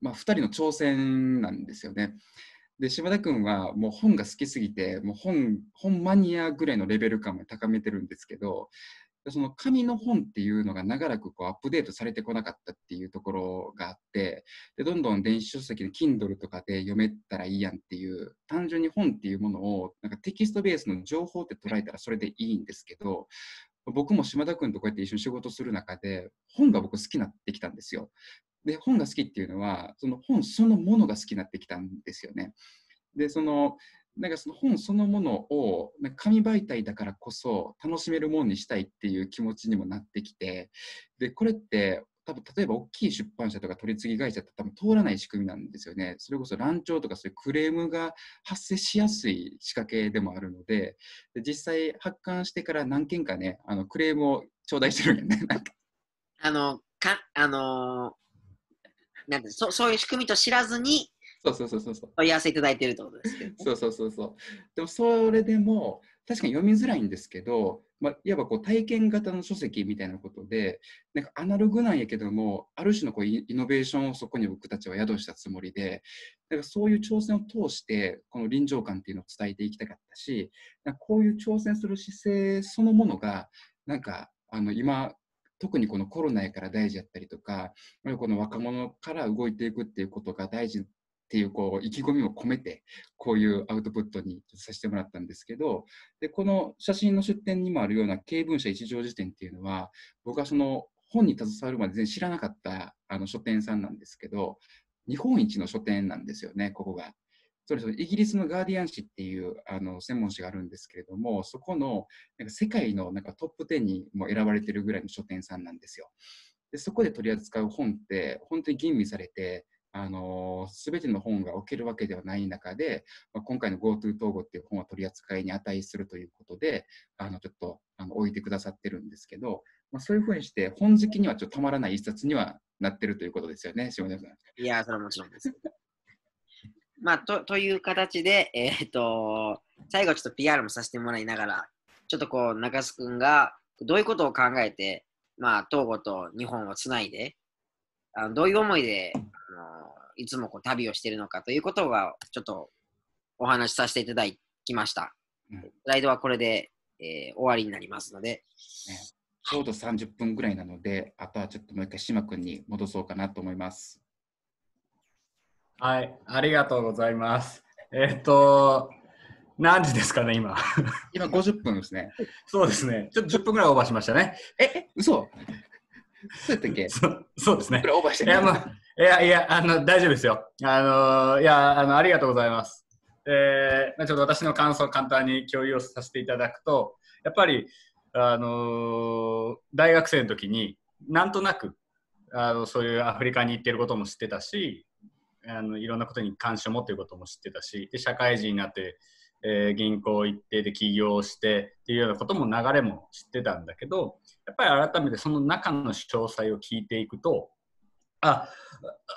まあ、2人の挑戦なんですよね。で島田君はもう本が好きすぎてもう本本マニアぐらいのレベル感を高めてるんですけどその紙の本っていうのが長らくこうアップデートされてこなかったっていうところがあってでどんどん電子書籍の Kindle とかで読めたらいいやんっていう単純に本っていうものをなんかテキストベースの情報って捉えたらそれでいいんですけど僕も島田君とこうやって一緒に仕事する中で本が僕好きになってきたんですよ。で本が好きっていうのはその本そのものが好きになってきたんですよね。でそのなんかその本そのものを紙媒体だからこそ楽しめるもんにしたいっていう気持ちにもなってきてでこれって多分例えば大きい出版社とか取り次ぎ会社って多分通らない仕組みなんですよね。それこそ乱調とかそういうクレームが発生しやすい仕掛けでもあるので、で実際発刊してから何件かね、あのクレームを頂戴してるんよね。あの、か、あのー、なんてそそういう仕組みと知らずに、そうそうそうそう。問い合わせいただいてるってことですけど、ね、そうそうそうそう。でもそれでも、確かに読みづらいんですけど、まあ、いわばこう体験型の書籍みたいなことで、なんかアナログなんやけども、ある種のこうイノベーションをそこに僕たちは宿したつもりで、だからそういう挑戦を通して、この臨場感っていうのを伝えていきたかったし、こういう挑戦する姿勢そのものが、なんかあの今、特にこのコロナやから大事やったりとか、この若者から動いていくっていうことが大事っていうこう意気込みを込めてこういうアウトプットにさせてもらったんですけどでこの写真の出展にもあるような「経文社一条辞典」っていうのは僕はその本に携わるまで全然知らなかったあの書店さんなんですけど日本一の書店なんですよねここが。それそイギリスのガーディアン誌っていうあの専門誌があるんですけれどもそこのなんか世界のなんかトップ10にも選ばれてるぐらいの書店さんなんですよ。でそこで取り扱う本って本当に吟味されてあの全ての本が置けるわけではない中で、まあ、今回の GoTo 統合っていう本は取り扱いに値するということで、あのちょっとあの置いてくださってるんですけど、まあ、そういうふうにして、本好きにはちょっとたまらない一冊にはなってるということですよね、下山さん。いや、それはもちろんです。まあ、とという形で、えー、っと最後ちょっと PR もさせてもらいながら、ちょっとこう中須君がどういうことを考えて、まあ、東郷と日本をつないで、あのどういう思いでいつもこう旅をしているのかということはちょっとお話しさせていただきました。うん、スライドはこれで、えー、終わりになりますので、ね、ちょうど30分ぐらいなので、あとはちょっともう一回島君に戻そうかなと思います。はい、ありがとうございます。えっと、何時ですかね、今。今50分ですね。そうですね。ちょっと10分ぐらいオーバーしましたね。え、え嘘 そうやったっけそそうですね。これオーバーしてるいや、いや、いや、あの、大丈夫ですよ。あの、いや、あの、ありがとうございます。えー、ちょっと私の感想を簡単に共有をさせていただくと、やっぱり、あの、大学生の時に、なんとなく、あの、そういうアフリカに行ってることも知ってたし、あのいろんなことに関心を持っていることも知ってたしで社会人になってえー、銀行行ってで起業してっていうようなことも流れも知ってたんだけどやっぱり改めてその中の詳細を聞いていくとあ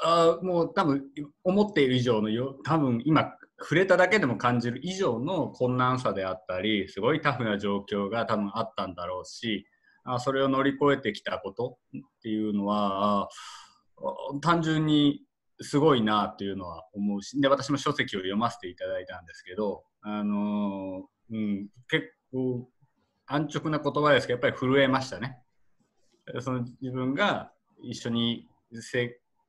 あもう多分思っている以上のよ多分今触れただけでも感じる以上の困難さであったりすごいタフな状況が多分あったんだろうしあそれを乗り越えてきたことっていうのは単純にすごいなっていうのは思うしで私も書籍を読ませていただいたんですけどあの、うん、結構安直な言葉ですけどやっぱり震えましたね。その自分が一緒に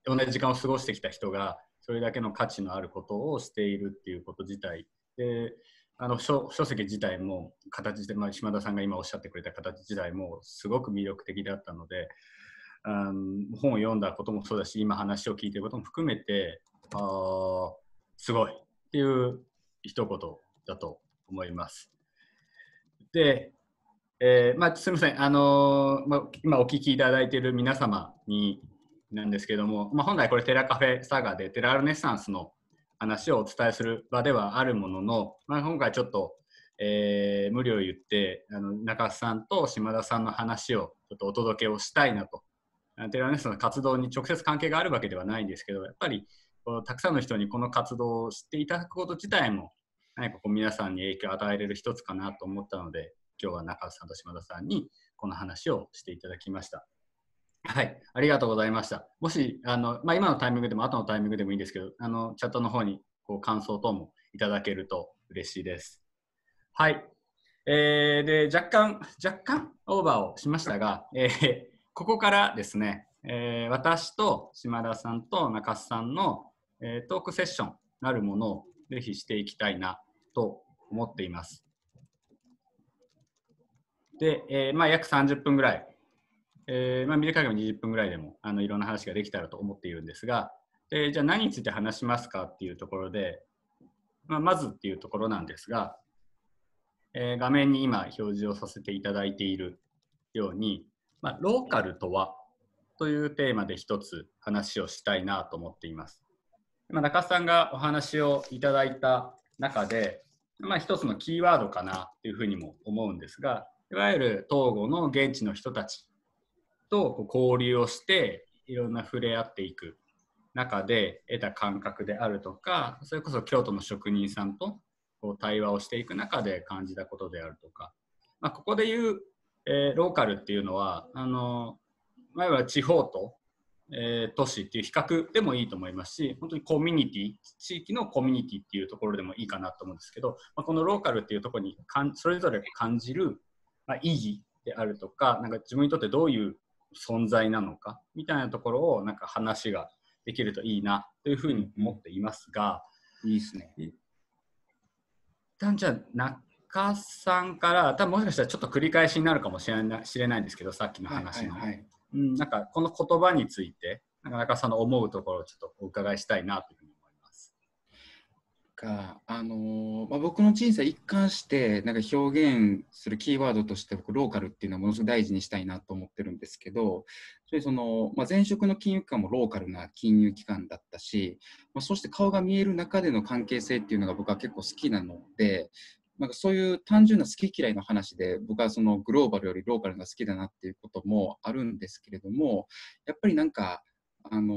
同じ時間を過ごしてきた人がそれだけの価値のあることをしているっていうこと自体であの書籍自体も形で、まあ、島田さんが今おっしゃってくれた形自体もすごく魅力的だったのであの本を読んだこともそうだし今話を聞いてることも含めてあすごいっていう一言だと思います。で、えーまあ、すみません、あのー、まあ、今お聞きいただいている皆様になんですけども、まあ、本来これテラカフェサガでテラルネッサンスの話をお伝えする場ではあるものの、まあ、今回ちょっと、えー、無理を言ってあの中須さんと島田さんの話をちょっとお届けをしたいなとテラルネッサンスの活動に直接関係があるわけではないんですけどやっぱりたくさんの人にこの活動を知っていただくこと自体も何かこう皆さんに影響を与えれる一つかなと思ったので今日は中津さんと島田さんにこの話をしていただきました。はい、ありがとうございました。もし、あのまあ、今のタイミングでも後のタイミングでもいいんですけど、あのチャットの方にこう感想等もいただけると嬉しいです。はい。えー、で、若干、若干オーバーをしましたが、えー、ここからですね、えー、私と島田さんと中津さんのえトークセッションなるものをぜひしていきたいなと思っています。で、えー、まあ、約30分ぐらい、えー、まあ、るくも20分ぐらいでもあのいろんな話ができたらと思っているんですが、えじゃあ何について話しますかっていうところで、まあ、まずっていうところなんですが、え画面に今表示をさせていただいているように、まローカルとはというテーマで一つ話をしたいなと思っています。今中須さんがお話をいただいた中で、まあ、一つのキーワードかなというふうにも思うんですがいわゆる東郷の現地の人たちと交流をしていろんな触れ合っていく中で得た感覚であるとかそれこそ京都の職人さんとこう対話をしていく中で感じたことであるとか、まあ、ここで言う、えー、ローカルっていうのはあの前は地方とえー、都市っていう比較でもいいと思いますし本当にコミュニティ地域のコミュニティっていうところでもいいかなと思うんですけど、まあ、このローカルっていうところにかんそれぞれ感じる、まあ、意義であるとかなんか自分にとってどういう存在なのかみたいなところをなんか話ができるといいなというふうに思っていますが、いいですね。一旦じゃあ中さんから多分もしかしたらちょっと繰り返しになるかもしれないしれないんですけどさっきの話の。はいはいはいうん、なんかこの言葉について、なかなかその思うところをちょっとお伺いしたいなというふうに思います。かあのまあ、僕の人生一貫してなんか表現するキーワードとして僕ローカルっていうのはものすごく大事にしたいなと思ってるんですけどその、まあ、前職の金融機関もローカルな金融機関だったし、まあ、そして顔が見える中での関係性っていうのが僕は結構好きなのでなんかそういう単純な好き嫌いの話で僕はそのグローバルよりローカルが好きだなっていうこともあるんですけれどもやっぱりなんかあのー、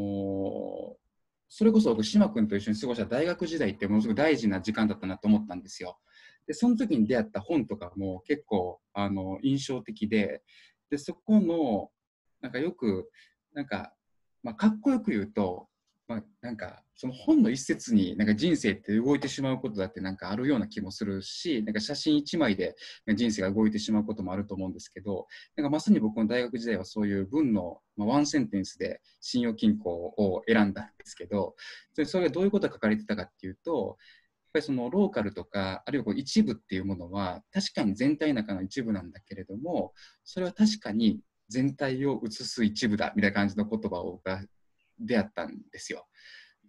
それこそ僕島君と一緒に過ごした大学時代ってものすごく大事な時間だったなと思ったんですよ。でその時に出会った本とかも結構あの印象的ででそこのなんかよくなんか、まあ、かっこよく言うとまあ、なんかその本の一節になんか人生って動いてしまうことだってなんかあるような気もするしなんか写真1枚で人生が動いてしまうこともあると思うんですけどなんかまさに僕の大学時代はそういう文の、まあ、ワンセンテンスで信用金庫を選んだんですけどそれがどういうことが書かれてたかっていうとやっぱりそのローカルとかあるいはこう一部っていうものは確かに全体の中の一部なんだけれどもそれは確かに全体を映す一部だみたいな感じの言葉を出会ったんですよ。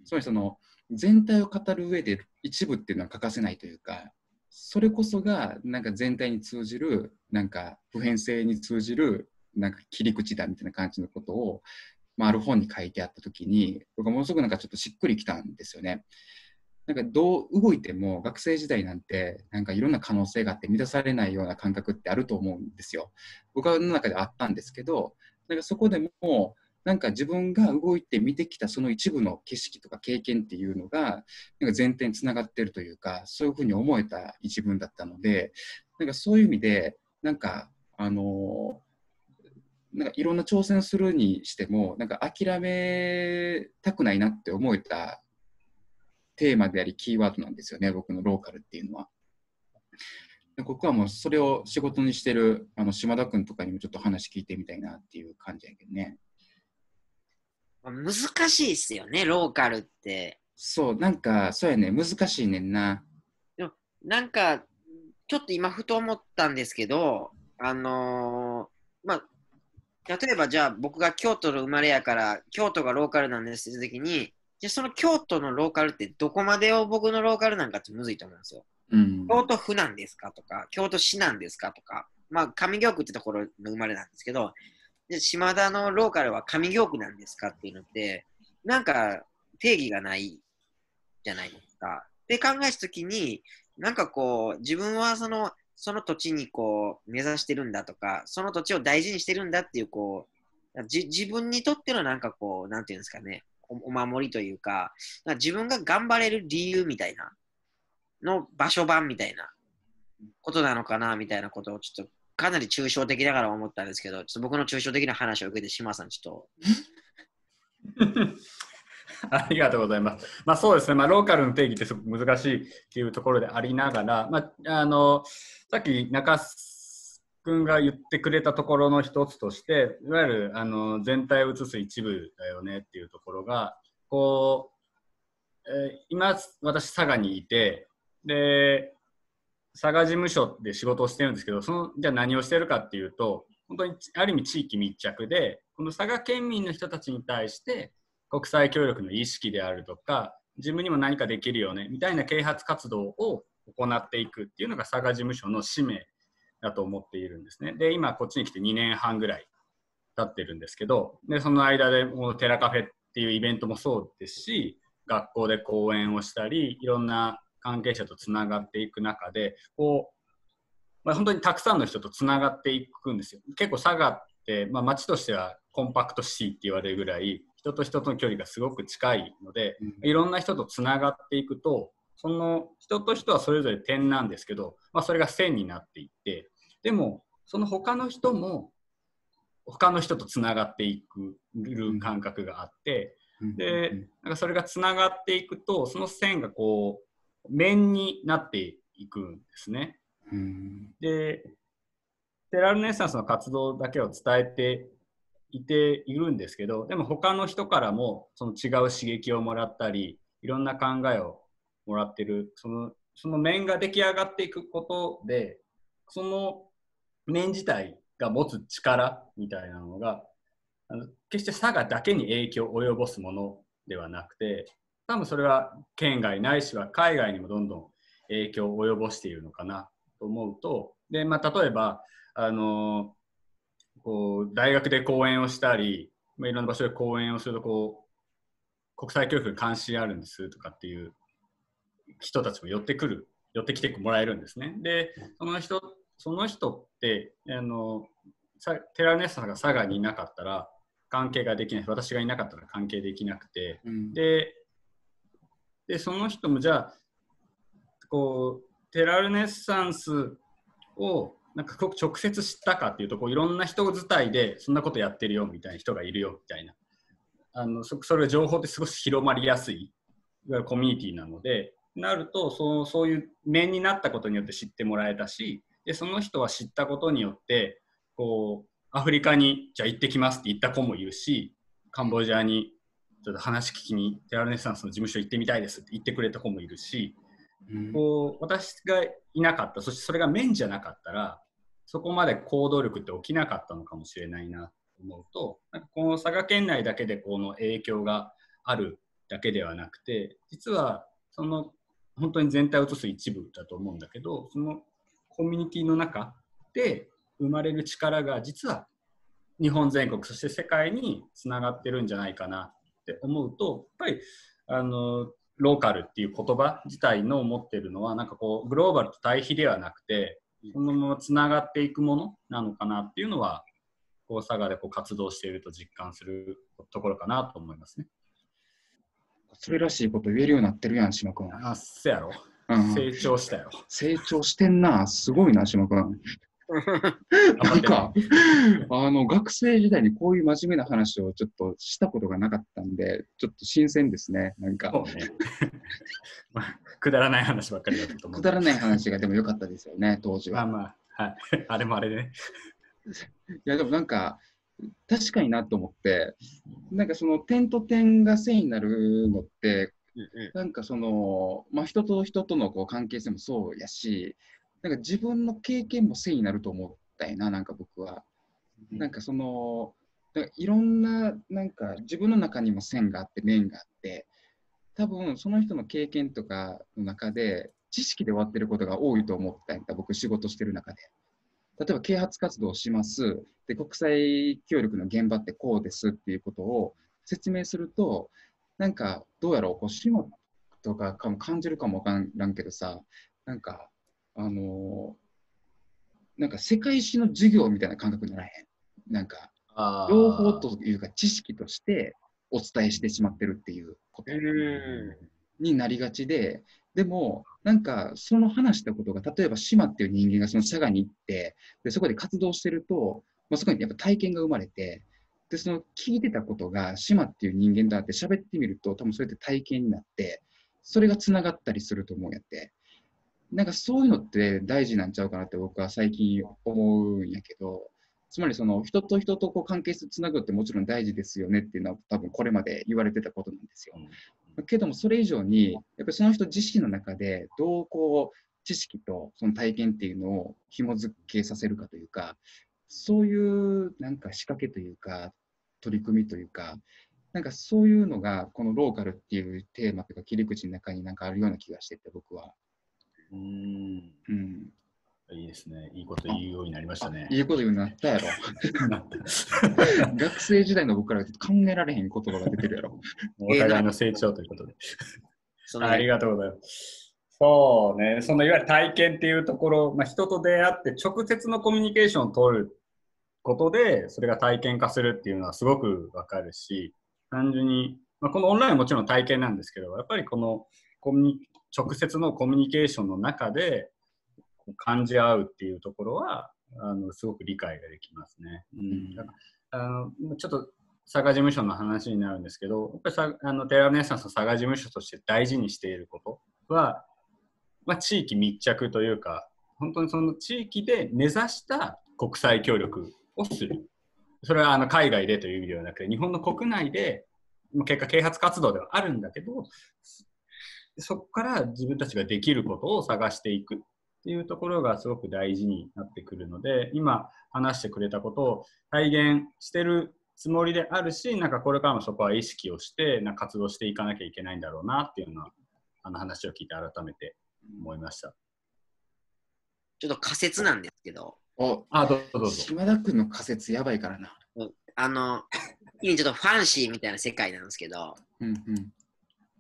つまりその全体を語る上で一部っていうのは欠かせないというかそれこそがなんか全体に通じるなんか普遍性に通じるなんか切り口だみたいな感じのことを、まあ、ある本に書いてあった時に僕はものすごくなんかちょっとしっくりきたんですよね。なんかどう動いても学生時代なんてなんかいろんな可能性があって満たされないような感覚ってあると思うんですよ。僕の中であったんですけどなんかそこでもなんか自分が動いて見てきたその一部の景色とか経験っていうのがなんか前提につながってるというかそういうふうに思えた一文だったのでなんかそういう意味でなんかあのなんかいろんな挑戦するにしてもなんか諦めたくないなって思えたテーマでありキーワードなんですよね僕のローカルっていうのは。僕はもうそれを仕事にしてるあの島田君とかにもちょっと話聞いてみたいなっていう感じやけどね。難しいっすよね、ローカルって。そう、なんか、そうやね、難しいねんな。でもなんか、ちょっと今、ふと思ったんですけど、あのー、まあ、例えばじゃあ僕が京都の生まれやから京都がローカルなんですって時にじゃその京都のローカルってどこまでを僕のローカルなんかってむずいと思うんですよ。うん、京都府なんですかとか京都市なんですかとかまあ上京区ってところの生まれなんですけどで島田のローカルは上京区なんですかっていうのって、なんか定義がないじゃないですか。で考えたときに、なんかこう、自分はその、その土地にこう、目指してるんだとか、その土地を大事にしてるんだっていう、こう、じ自分にとってのなんかこう、なんていうんですかね、おお守りというか、か自分が頑張れる理由みたいな、の場所版みたいなことなのかな、みたいなことをちょっとかなり抽象的だから思ったんですけど、ちょっと僕の抽象的な話を受けて、島さん、ちょっと。ありがとうございます。まあ、そうですね、まあ、ローカルの定義ってすごく難しいっていうところでありながら、まあ、あのさっき中須君が言ってくれたところの一つとして、いわゆるあの全体を映す一部だよねっていうところが、こう、えー、今、私、佐賀にいて、で、佐賀事務所で仕事をしてるんですけどそのじゃあ何をしてるかっていうと本当にある意味地域密着でこの佐賀県民の人たちに対して国際協力の意識であるとか自分にも何かできるよねみたいな啓発活動を行っていくっていうのが佐賀事務所の使命だと思っているんですね。で今こっちに来て2年半ぐらい経ってるんですけどでその間でもうテラカフェっていうイベントもそうですし学校で講演をしたりいろんな関係者とつながっていく中でこう、まあ、本当にたくさんの人とつながっていくんですよ。結構佐賀って、まあ、町としてはコンパクトシーって言われるぐらい人と人との距離がすごく近いので、うん、いろんな人とつながっていくとその人と人はそれぞれ点なんですけど、まあ、それが線になっていってでもその他の人も他の人とつながっていく感覚があって、でなんかそれがつながっていくとその線がこう面になっていくんですね。うん、でテラルネッサンスの活動だけを伝えていているんですけどでも他の人からもその違う刺激をもらったりいろんな考えをもらってるそのその面が出来上がっていくことでその面自体が持つ力みたいなのがあの決して佐賀だけに影響を及ぼすものではなくて多分それは県外ないしは海外にもどんどん影響を及ぼしているのかなと思うとで、まあ、例えばあのこう大学で講演をしたり、まあ、いろんな場所で講演をするとこう国際教育に関心あるんですとかっていう人たちも寄ってくる寄ってきてもらえるんですね。でその人その人ってあのネ根さんが佐賀にいなかったら関係ができない私がいなかったら関係できなくて、うん、ででその人もじゃあこうテラルネッサンスをなんか直接知ったかっていうとこういろんな人伝いでそんなことやってるよみたいな人がいるよみたいなあのそそれ情報ってすごく広まりやすいいわゆるコミュニティなのでなるとそうそういう面になったことによって知ってもらえたしでその人は知ったことによってこうアフリカにじゃあ行ってきますって言った子もいるしカンボジアにちょっと話聞きにテラルネッサンスの事務所行ってみたいですって言ってくれた子もいるし、うん、こう私がいなかったそしてそれが面じゃなかったらそこまで行動力って起きなかったのかもしれないなと思うとなんかこの佐賀県内だけでこの影響があるだけではなくて実はその本当に全体を映す一部だと思うんだけどそのコミュニティの中で生まれる力が実は日本全国そして世界につながってるんじゃないかなって思うとやっぱりあのローカルっていう言葉自体の持ってるのはなんかこうグローバルと対比ではなくてそのままつながっていくものなのかなっていうのはこう佐賀でこう活動していると実感するところかなと思いますね。それらしいこと言えるようになってるやん、島君。あ、せやろ。うん、成長したよ。成長してんな、すごいな、島君。なんか、あの、学生時代にこういう真面目な話をちょっとしたことがなかったんで、ちょっと新鮮ですね、なんか。ね まあ、くだらない話ばっかりだったと思う。くだらない話がでも良かったですよね、当時は。まあまあ、はい。あれもあれでね。いや、でもなんか、確かになと思って、なんかその点と点が線になるのって、なんかその、まあ、人と人とのこう関係性もそうやし、なんか自分の経験も性になると思ったよな、なんか僕は。なんかその、いろんな、なんか自分の中にも線があって、面があって、多分その人の経験とかの中で、知識で終わってることが多いと思ったんだ、僕、仕事してる中で。例えば啓発活動をしますで国際協力の現場ってこうですっていうことを説明するとなんかどうやら起こし島とかかも感じるかもわからんけどさなんかあのなんか世界史の授業みたいな感覚にならへん。なんか、両方というか知識としてお伝えしてしまってるっていうことになりがちで、でも、なんかその話したことが、例えば島っていう人間がその佐賀に行ってで、そこで活動してると、まあ、そこにやっぱ体験が生まれて、でその聞いてたことが島っていう人間だって喋ってみると、多分そうやって体験になって、それがつながったりすると思うんやって。なんかそういうのって大事なんちゃうかなって僕は最近思うんやけど、つまりその人と人とこう関係つなぐってもちろん大事ですよねっていうのは多分これまで言われてたことなんですよ。けどもそれ以上に、やっぱりその人自身の中でどうこう知識とその体験っていうのを紐付けさせるかというか、そういうなんか仕掛けというか、取り組みというか、なんかそういうのがこのローカルっていうテーマというか切り口の中になんかあるような気がしてて僕は。うん。うん。いいですね。いいこと言うようになりましたね。いいこと言うようになったやろ。学生時代の僕から考えられへん言葉が出てるやろ。お互いの成長ということで。ありがとうございます。そうね、そのいわゆる体験っていうところ、まあ、人と出会って直接のコミュニケーションを取ることで、それが体験化するっていうのはすごくわかるし、単純に、まあ、このオンラインはもちろん体験なんですけど、やっぱりこのコミュニ直接のコミュニケーションの中で感じ合うっていうところはあのすごく理解ができますね。うん、あのちょっと佐賀事務所の話になるんですけどやっぱりあのテラネッサンスの佐賀事務所として大事にしていることは、まあ、地域密着というか本当にその地域で目指した国際協力をする。それはあの海外でという意味ではなくて日本の国内で結果啓発活動ではあるんだけどそこから自分たちができることを探していくっていうところがすごく大事になってくるので今話してくれたことを体現してるつもりであるしなんかこれからもそこは意識をしてな活動していかなきゃいけないんだろうなっていうのはあの話を聞いて改めて思いましたちょっと仮説なんですけどおあどうぞどうぞ島田君の仮説やばいからなあのちょっとファンシーみたいな世界なんですけど、うんうん、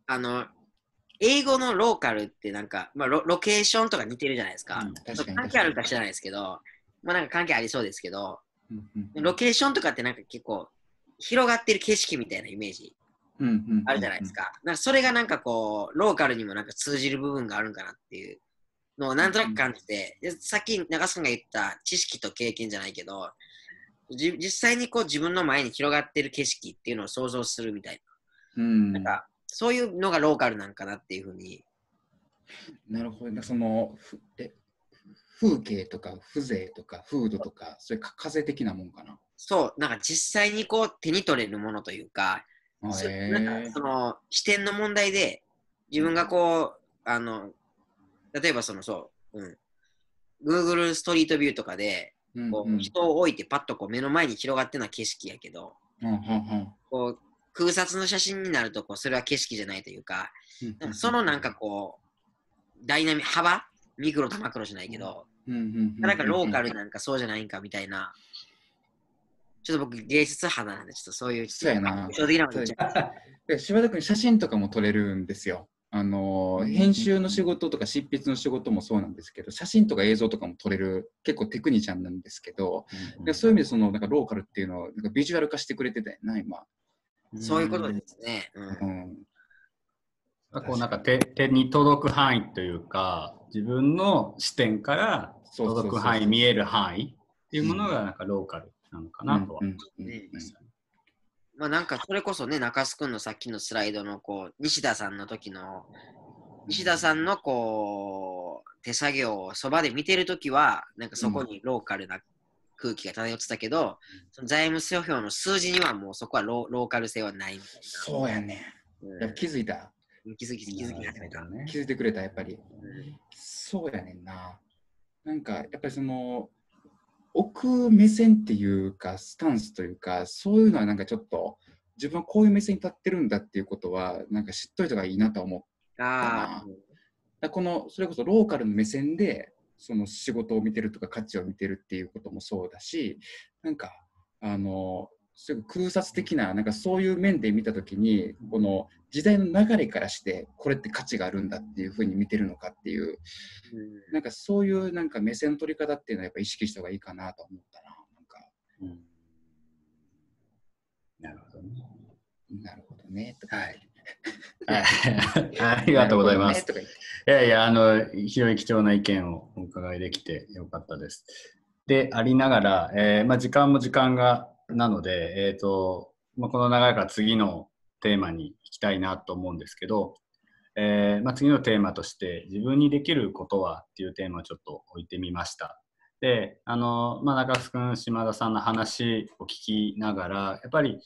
あの英語のローカルってなんか、まあロ、ロケーションとか似てるじゃないですか。うん、か関係あるか知らないですけど、まあなんか関係ありそうですけど、うんロケーションとかってなんか結構広がってる景色みたいなイメージあるじゃないですか。なんかそれがなんかこう、ローカルにもなんか通じる部分があるんかなっていうのをなんとなく感じて、さっき長瀬さんが言った知識と経験じゃないけど、実際にこう自分の前に広がってる景色っていうのを想像するみたいな。うん、なんかそういうのがローカルなんかなっていうふうに。なるほど、ね、そのえ風景とか風情とか風土とか、それか風的なもんかな。そう、なんか実際にこう手に取れるものというか、そなんかその視点の問題で、自分がこう、あの、例えばそのそう、うん、Google ストリートビューとかで、こう、人を置いてパッとこう目の前に広がってな景色やけど、うんうんうん、こう空撮の写真になるとこうそれは景色じゃないというか、うん、そのなんかこうダイナミ幅ミクロとマクロじゃないけど、うん、なんかローカルなんかそうじゃないんかみたいなちょっと僕芸術派なんでちょっとそういうそうやな正直なこと言っちゃう柴田君写真とかも撮れるんですよあの編集の仕事とか執筆の仕事もそうなんですけど写真とか映像とかも撮れる結構テクニシャンなんですけど、うんうん、そういう意味でそのなんかローカルっていうのをなんかビジュアル化してくれてたよな今そういうことですね。うん。こうなんか手手に届く範囲というか、自分の視点から届く範囲、見える範囲っていうものがなんかローカルなのかなとは思いました。まあなんかそれこそね、中須君のさっきのスライドのこう、西田さんの時の、西田さんのこう、手作業をそばで見てるときは、なんかそこにローカルな空気が漂ってたけど、その財務諸表の数字にはもうそこはロローカル性はないみたいな。そうやね、うん。気づいた。気づき気づき始めた、ね、気づいてくれたやっぱり、うん、そうやねんななんかやっぱりその奥目線っていうかスタンスというかそういうのはなんかちょっと自分はこういう目線に立ってるんだっていうことはなんか知っといた方がいいなと思ったあこのそれこそローカルの目線でその仕事を見てるとか価値を見てるっていうこともそうだしなんかあのすごく空撮的ななんかそういう面で見た時にこの時代の流れからしてこれって価値があるんだっていうふうに見てるのかっていう、うん、なんかそういうなんか目線取り方っていうのはやっぱ意識した方がいいかなと思ったななんか、うん、なるほどねなるほどねはい ありがとうございます。ね、いやいや、あの、非常に貴重な意見をお伺いできてよかったです。で、ありながら、えー、まあ、時間も時間が、なので、えっ、ー、と、まあ、この流れから次のテーマに行きたいなと思うんですけど、えー、まあ、次のテーマとして自分にできることはっていうテーマをちょっと置いてみました。であの、まあ、中須君島田さんの話を聞きながらやっぱり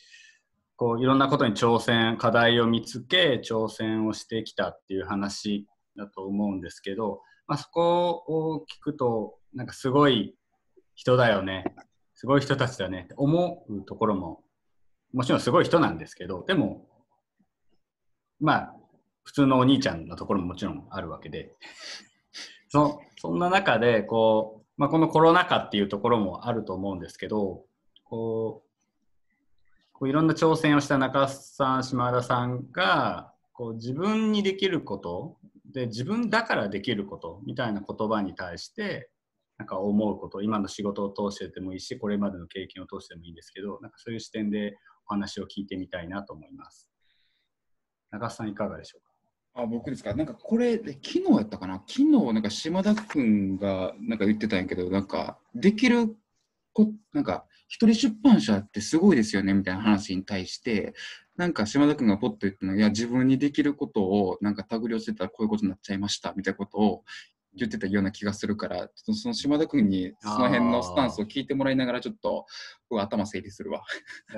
こういろんなことに挑戦課題を見つけ挑戦をしてきたっていう話だと思うんですけど、まあ、そこを聞くとなんかすごい人だよねすごい人たちだねって思うところももちろんすごい人なんですけどでもまあ普通のお兄ちゃんのところももちろんあるわけで そそんな中でこう、まあ、このコロナ禍っていうところもあると思うんですけどこうこういろんな挑戦をした中須さん島田さんがこう自分にできることで自分だからできることみたいな言葉に対してなんか思うこと今の仕事を通してでもいいしこれまでの経験を通してもいいんですけどなんかそういう視点でお話を聞いてみたいなと思います中須さんいかがでしょうかあ僕ですか、なんかこれ、昨日やったかな、昨日なんか島田君がなんか言ってたんやけど、なんかできるこ、なんか一人出版社ってすごいですよねみたいな話に対して、なんか島田君がポッと言ったのいや、自分にできることをなんか手繰り寄せたらこういうことになっちゃいましたみたいなことを言ってたような気がするから、その島田君にその辺のスタンスを聞いてもらいながら、ちょっと、頭整理するわ。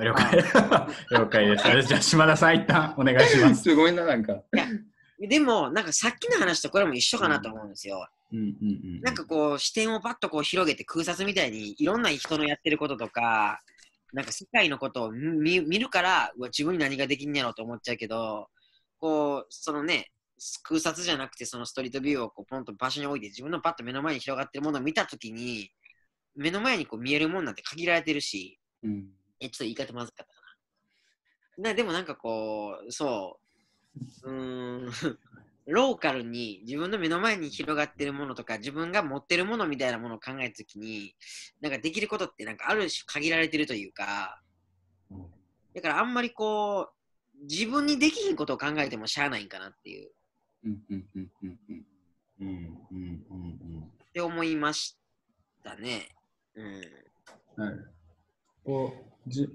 了解。了解です。じゃあ、島田さん、一旦お願いします。すごいな、なんか。でも、なんかさっきの話とこれも一緒かなと思うんですよ。うんうんうんうん、なんかこう視点をパッとこう広げて空撮みたいにいろんな人のやってることとかなんか世界のことを見るからうわ自分に何ができんやろと思っちゃうけどこうそのね空撮じゃなくてそのストリートビューをこうポンと場所に置いて自分のパッと目の前に広がってるものを見た時に目の前にこう見えるもんなんて限られてるし、うん、えちょっと言い方まずかったかな。なでもなんかこうそううんローカルに自分の目の前に広がってるものとか自分が持ってるものみたいなものを考えた時になんかできることってなんかある種限られてるというかだからあんまりこう自分にできひんことを考えてもしゃあないんかなっていう。って思いましたね。うん。はい。おじ、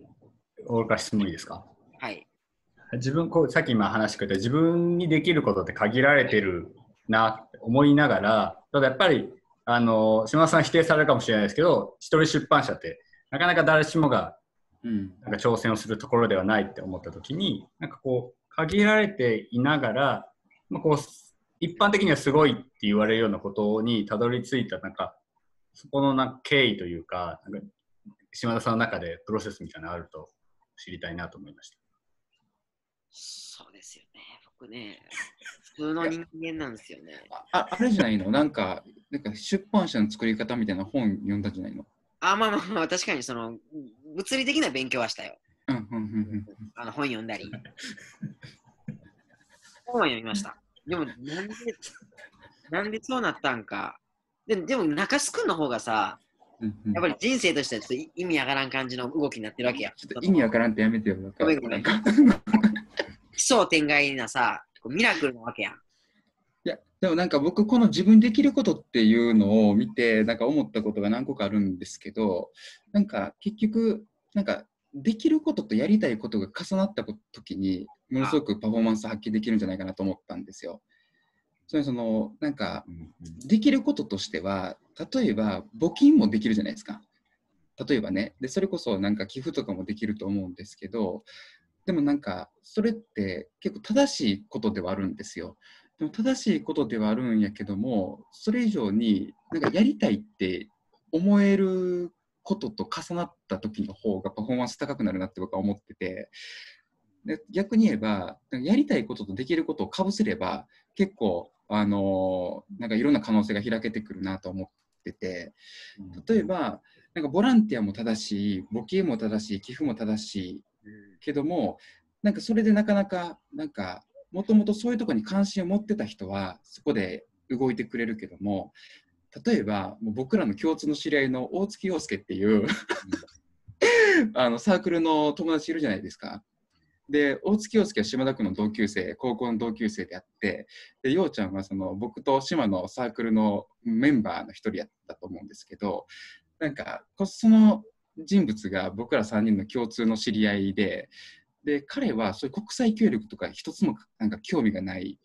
おか質問いいですかはい。自分こうさっき今話してくれた自分にできることって限られてるなって思いながらただやっぱりあの島田さん否定されるかもしれないですけど一人出版社ってなかなか誰しもがなんか挑戦をするところではないって思った時になんかこう限られていながら、まあ、こう一般的にはすごいって言われるようなことにたどり着いたなんかそこのな経緯というかなんか島田さんの中でプロセスみたいなのあると知りたいなと思いました。そうですよね、僕ね、普通の人間なんですよね。ああれじゃないのなんか、なんか出版社の作り方みたいな本読んだんじゃないのあ、まあまあまあ、確かにその、物理的な勉強はしたよ。うんうんうんあの本読んだり。本は読みました。でも、なんで、なんでそうなったんか。ででも、中須君の方がさ、やっぱり人生としてはちょっと意味わからん感じの動きになってるわけや。ちょっと意味わからんってやめてよ。なんか奇想天外なさ、ミラクルなわけやん。いや、でもなんか僕、この自分できることっていうのを見て、なんか思ったことが何個かあるんですけど、なんか結局、なんかできることとやりたいことが重なった時に、ものすごくパフォーマンス発揮できるんじゃないかなと思ったんですよ。それそのなんかできることとしては例えば募金もできるじゃないですか例えばねでそれこそなんか寄付とかもできると思うんですけどでもなんかそれって結構正しいことではあるんですよ。でも正しいことではあるんやけどもそれ以上になんかやりたいって思えることと重なった時の方がパフォーマンス高くなるなって僕は思っててで逆に言えばやりたいこととできることをかぶせれば結構あのなんかいろんな可能性が開けてくるなと思ってて例えばなんかボランティアも正しい募金も正しい寄付も正しいけどもなんかそれでなかなかなんかもともとそういうとこに関心を持ってた人はそこで動いてくれるけども例えばもう僕らの共通の知り合いの大月陽介っていう あのサークルの友達いるじゃないですか。で大月陽介は島田区の同級生高校の同級生であってで陽ちゃんはその僕と島のサークルのメンバーの一人やったと思うんですけどなんかその人物が僕ら3人の共通の知り合いでで彼はそういう国際協力とか一つもなんか興味がない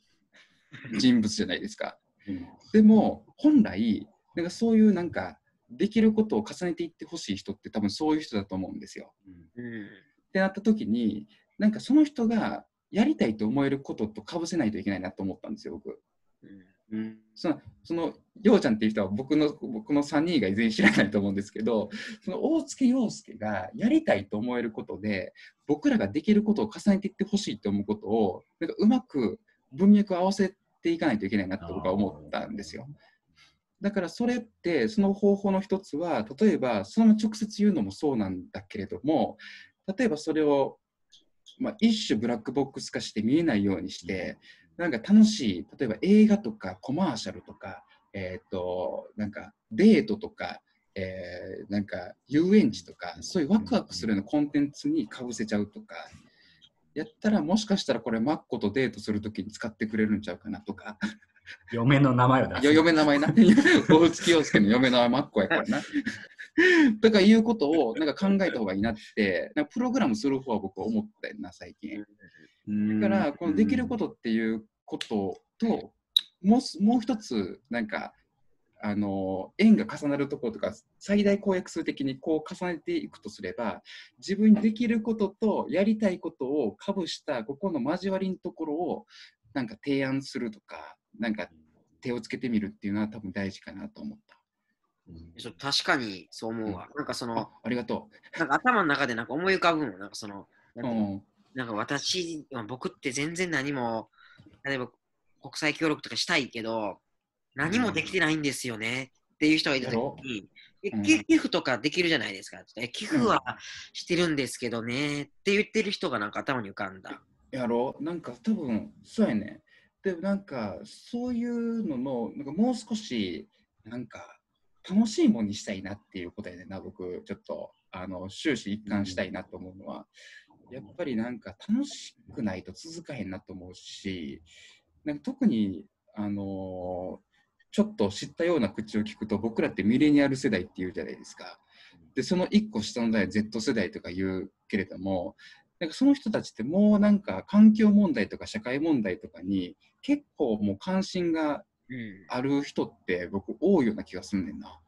人物じゃないですか。うん、でも本来なんかそういうなんかできることを重ねていってほしい人って多分そういう人だと思うんですよ。うん、ってなった時になんかその人がやりたいと思えることとかぶせないといけないなと思ったんですよ僕。うんうん、そのその陽ちゃんっていう人は僕の僕の3人以外全知らないと思うんですけどその大月陽介がやりたいと思えることで僕らができることを重ねていってほしいと思うことをなんかうまく文脈を合わせていかないといけないなって僕は思ったんですよ。だからそれってその方法の一つは例えばその直接言うのもそうなんだけれども例えばそれを、まあ、一種ブラックボックス化して見えないようにして、うんなんか楽しい、例えば映画とかコマーシャルとか、えっ、ー、と、なんかデートとか、えー、なんか遊園地とか、そういうワクワクするようなコンテンツにかぶせちゃうとか、やったらもしかしたらこれマッコとデートするときに使ってくれるんちゃうかなとか。嫁の名前を出す。嫁の名前な。大月洋介の嫁の名前マッコやからな。とかいうことをなんか考えた方がいいなって、なプログラムする方は僕は思ったよな、最近。だから、このできることっていうことと、もうもう一つ、なんか、あの円が重なるところとか最大公約数的にこう重ねていくとすれば自分にできることとやりたいことをかぶしたここの交わりのところをなんか提案するとかなんか手をつけてみるっていうのは多分大事かなと思った。うん、確かにそう思うわ。うん、なんかそのありがとう。なんか頭の中でなんか思い浮かぶもん。なんかそのなんうん、なんか私僕って全然何も例えば国際協力とかしたいけど、何もできてないんですよねっていう人がいたときに、うん、寄付とかできるじゃないですか。寄付はしてるんですけどねって言ってる人がなんか頭に浮かんだ。やろなんか多分、そうやね。でもなんかそういうののなんかもう少しなんか楽しいもんにしたいなっていうことやねな僕ちょっとあの終始一貫したいなと思うのは、やっぱりなんか楽しくないと続かへんなと思うし、なんか特に、あのちょっと知ったような口を聞くと、僕らってミレニアル世代っていうじゃないですか。で、その1個下の代、Z 世代とか言うけれども、なんかその人たちってもうなんか環境問題とか社会問題とかに結構もう関心がある人って僕多いような気がすんねんな。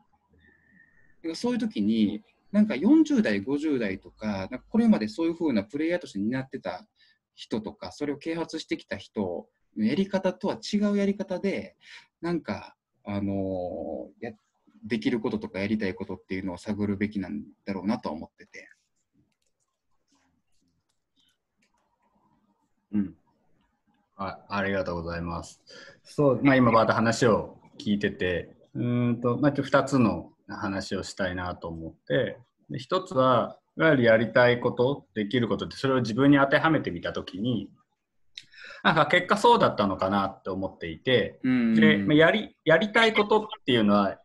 そういう時になんか40代、50代とか、かこれまでそういうふうなプレイヤーとして担ってた人とか、それを啓発してきた人のやり方とは違うやり方で、なんか、あのー、できることとかやりたいことっていうのを探るべきなんだろうなと思ってて。うん。あありがとうございます。そう、まあ、今また話を聞いてて、うんと、まあ、2つの話をしたいなと思ってで一つはいわゆるやりたいことできることってそれを自分に当てはめてみたときになんか結果そうだったのかなって思っていて、でやりやりたいことっていうのは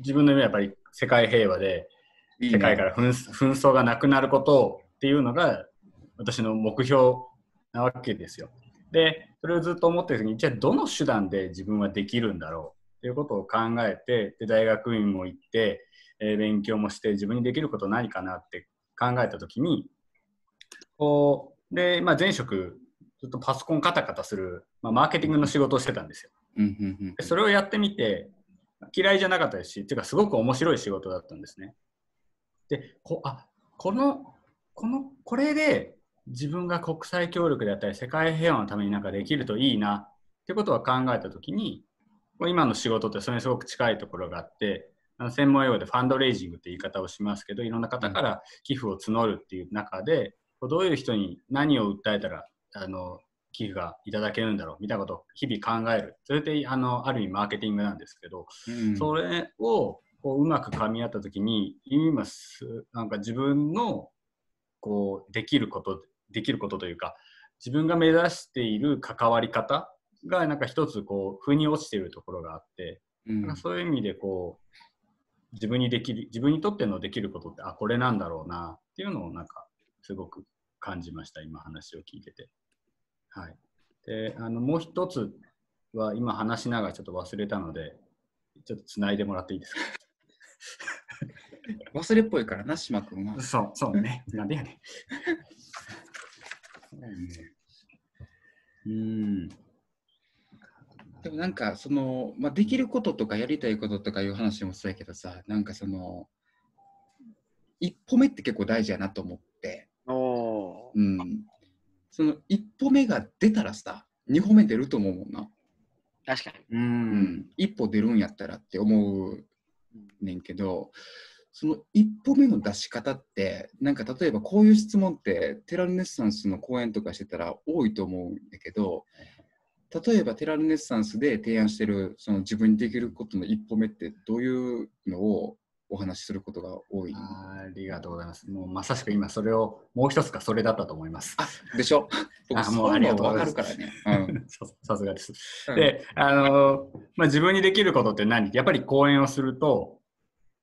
自分の夢はやっぱり世界平和で世界から紛争がなくなることっていうのが私の目標なわけですよ。でそれをずっと思ってるきにじゃあどの手段で自分はできるんだろういうことを考えてで大学院も行って、えー、勉強もして自分にできること何かなって考えた時にこうで、まあ、前職ずっとパソコンカタカタする、まあ、マーケティングの仕事をしてたんですよ。でそれをやってみて嫌いじゃなかったですし、っていうかすごく面白い仕事だったんですね。で、こあこの、この、これで自分が国際協力であったり世界平和のためになんかできるといいなってことは考えたときに、今の仕事ってそれにすごく近いところがあって専門用語でファンドレイジングって言い方をしますけどいろんな方から寄付を募るっていう中でどういう人に何を訴えたらあの寄付がいただけるんだろうみたいなことを日々考えるそれってあのある意味マーケティングなんですけど、うん、それをこううまくかみ合った時に今なんか自分のこうできることできることというか自分が目指している関わり方がなんか一つこう腑に落ちてるところがあって、うん、なんかそういう意味でこう自分にできる自分にとってのできることってあこれなんだろうなっていうのをなんかすごく感じました今話を聞いてて。はい、であのもう一つは今話しながらちょっと忘れたのでちょっとつないでもらっていいですか 忘れっぽいからな島君は。そうそうねなんでやねん。うんでもなんかその、まあ、できることとかやりたいこととかいう話もしたけどさなんかその一歩目って結構大事やなと思ってうん、その一歩目が出たらさ二歩目出ると思うもんな確かにうん、一歩出るんやったらって思うねんけどその一歩目の出し方ってなんか例えばこういう質問ってテラルネッサンスの講演とかしてたら多いと思うんだけど、はい例えばテラルネッサンスで提案しているその自分にできることの一歩目ってどういうのをお話しすることが多いありがとうございます。もうまさしく今それをもう一つかそれだったと思います。でしょ あもうありがとうございます。からね、うん、さすがです。うん、で、あのまあ、自分にできることって何やっぱり講演をすると、